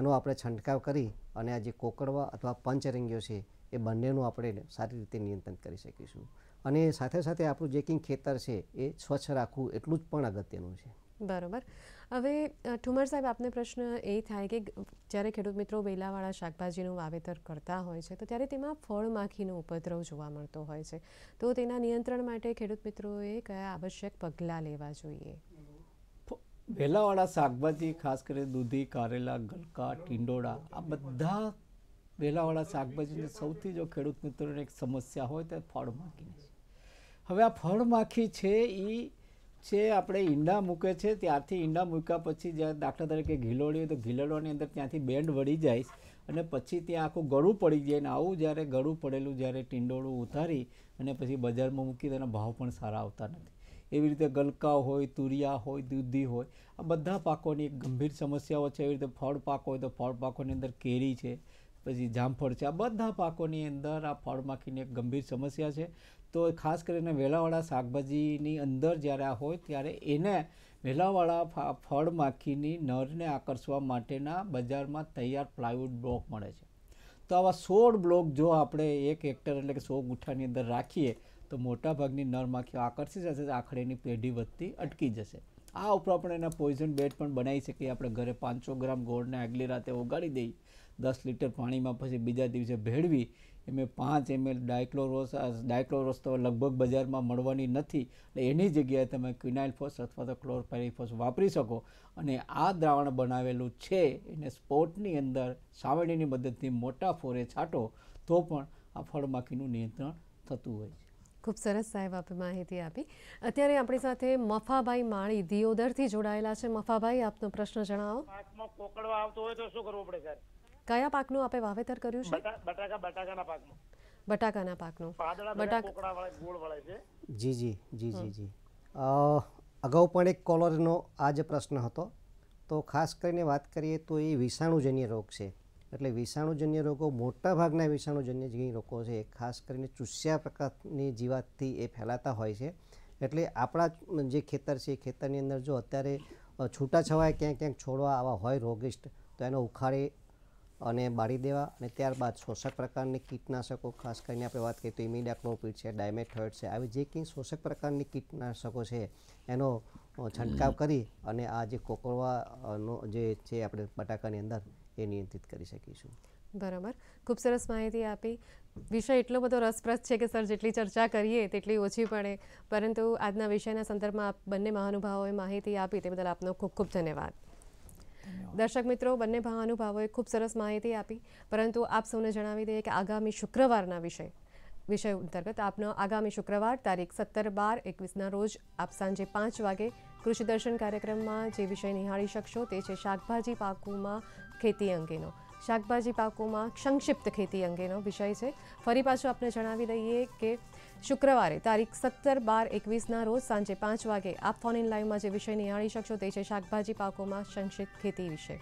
એનો આપણે છંટકાવ કરી અને આ જે કોકડવા અથવા પંચરંગીઓ છે એ બંનેનું આપણે સારી રીતે નિયંત્રણ કરી શકીશું અને સાથે સાથે આપણું જે કંઈ ખેતર છે એ સ્વચ્છ રાખવું એટલું જ પણ અગત્યનું છે બરાબર હવે ઠુમર સાહેબ આપને પ્રશ્ન એ થાય કે જ્યારે ખેડૂત મિત્રો વેલાવાળા શાકભાજીનું વાવેતર કરતા હોય છે તો ત્યારે તેમાં ફળ માખીનો ઉપદ્રવ જોવા મળતો હોય છે તો તેના નિયંત્રણ માટે ખેડૂત મિત્રોએ કયા આવશ્યક પગલાં લેવા જોઈએ વેલાવાળા શાકભાજી ખાસ કરીને દૂધી કારેલા ગલકા ટીંડોળા આ બધા વેલાવાળા શાકભાજીની સૌથી જો ખેડૂત મિત્રોને એક સમસ્યા હોય તો ફળ માખીની હવે આ ફળ માખી છે એ છે આપણે ઈંડા મૂકે છે ત્યારથી ઈંડા મૂક્યા પછી જ્યાં દાખલા તરીકે ઘીલોડી હોય તો ઘીલોડવાની અંદર ત્યાંથી બેન્ડ વળી જાય અને પછી ત્યાં આખું ગળું પડી જાય અને આવું જ્યારે ગળું પડેલું જ્યારે ટીંડોળું ઉતારી અને પછી બજારમાં મૂકી તેના ભાવ પણ સારા આવતા નથી એવી રીતે ગલકા હોય તુરિયા હોય દૂધી હોય આ બધા પાકોની એક ગંભીર સમસ્યાઓ છે એવી રીતે ફળ પાકો હોય તો ફળ પાકોની અંદર કેરી છે પછી જામફળ છે આ બધા પાકોની અંદર આ ફળ ફળમાખીની એક ગંભીર સમસ્યા છે તો ખાસ કરીને વેલાવાળા શાકભાજીની અંદર જ્યારે આ હોય ત્યારે એને વેલાવાળા ફળ માખીની નરને આકર્ષવા માટેના બજારમાં તૈયાર પ્લાયવુડ બ્લોક મળે છે તો આવા સોળ બ્લોક જો આપણે એક હેક્ટર એટલે કે સો ગુઠ્ઠાની અંદર રાખીએ તો મોટાભાગની નર માખીઓ આકર્ષી જશે આખરેની પેઢી વધતી અટકી જશે આ ઉપરાંત આપણે એના પોઈઝન બેડ પણ બનાવી શકીએ આપણે ઘરે પાંચસો ગ્રામ ગોળને આગલી રાતે ઓગાળી દઈ દસ લીટર પાણીમાં પછી બીજા દિવસે ભેળવી એમાં પાંચ એમએલ ડાયક્લોરોસ ડાયક્લોરોસ તો લગભગ બજારમાં મળવાની નથી એટલે એની જગ્યાએ તમે ક્વિનાઇલફોસ અથવા તો ક્લોરપાયરીફોસ વાપરી શકો અને આ દ્રાવણ બનાવેલું છે એને સ્પોટની અંદર સાવડીની મદદથી મોટા ફોરે છાંટો તો પણ આ ફળમાખીનું નિયંત્રણ થતું હોય છે ખૂબ સરસ સાહેબ આપે માહિતી આપી અત્યારે આપણી સાથે મફાભાઈ માળી દિયોદરથી જોડાયેલા છે મફાભાઈ આપનો પ્રશ્ન જણાવો પાકમાં કોકડવા આવતો હોય તો શું કરવું પડે સર કયા પાકનું આપે વાવેતર કર્યું છે બટાકા બટાકાના પાકનું બટાકાના પાકનું જી જી જી જી જી અગાઉ પણ એક કોલરનો આ જ પ્રશ્ન હતો તો ખાસ કરીને વાત કરીએ તો એ વિષાણુજન્ય રોગ છે એટલે વિષાણુજન્ય રોગો મોટા ભાગના વિષાણુજન્ય રોગો છે ખાસ કરીને ચૂસ્યા પ્રકારની જીવાતથી એ ફેલાતા હોય છે એટલે આપણા જે ખેતર છે એ ખેતરની અંદર જો અત્યારે છૂટાછવાય ક્યાંક ક્યાંક છોડવા આવા હોય રોગિસ્ટ તો એનો ઉખાડે અને બાળી દેવા અને ત્યારબાદ શોષક પ્રકારની કીટનાશકો ખાસ કરીને આપણે વાત કરીએ તો ઇમિડાક્લોપીડ છે ડાયમેથર્ડ છે આવી જે કંઈ શોષક પ્રકારની કીટનાશકો છે એનો છંટકાવ કરી અને આ જે કોકરવાનો જે છે આપણે બટાકાની અંદર એ નિયંત્રિત કરી શકીશું બરાબર ખૂબ સરસ માહિતી આપી વિષય એટલો બધો રસપ્રદ છે કે સર જેટલી ચર્ચા કરીએ તેટલી ઓછી પડે પરંતુ આજના વિષયના સંદર્ભમાં આપ બંને મહાનુભાવોએ માહિતી આપી તે બદલ આપનો ખૂબ ખૂબ ધન્યવાદ દર્શક મિત્રો બંને મહાનુભાવોએ ખૂબ સરસ માહિતી આપી પરંતુ આપ સૌને જણાવી દઈએ કે આગામી શુક્રવારના વિષય વિષય અંતર્ગત આપનો આગામી શુક્રવાર તારીખ સત્તર બાર એકવીસના રોજ આપ સાંજે પાંચ વાગે કૃષિ દર્શન કાર્યક્રમમાં જે વિષય નિહાળી શકશો તે છે શાકભાજી પાકોમાં ખેતી અંગેનો શાકભાજી પાકોમાં સંક્ષિપ્ત ખેતી અંગેનો વિષય છે ફરી પાછું આપણે જણાવી દઈએ કે શુક્રવારે તારીખ સત્તર બાર એકવીસના રોજ સાંજે પાંચ વાગે આપ ફોન ઇન લાઈવમાં જે વિષય નિહાળી શકશો તે છે શાકભાજી પાકોમાં સંક્ષિપ્ત ખેતી વિશે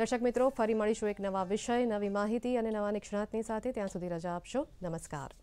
દર્શક મિત્રો ફરી મળીશું એક નવા વિષય નવી માહિતી અને નવા નિષ્ણાતની સાથે ત્યાં સુધી રજા આપશો નમસ્કાર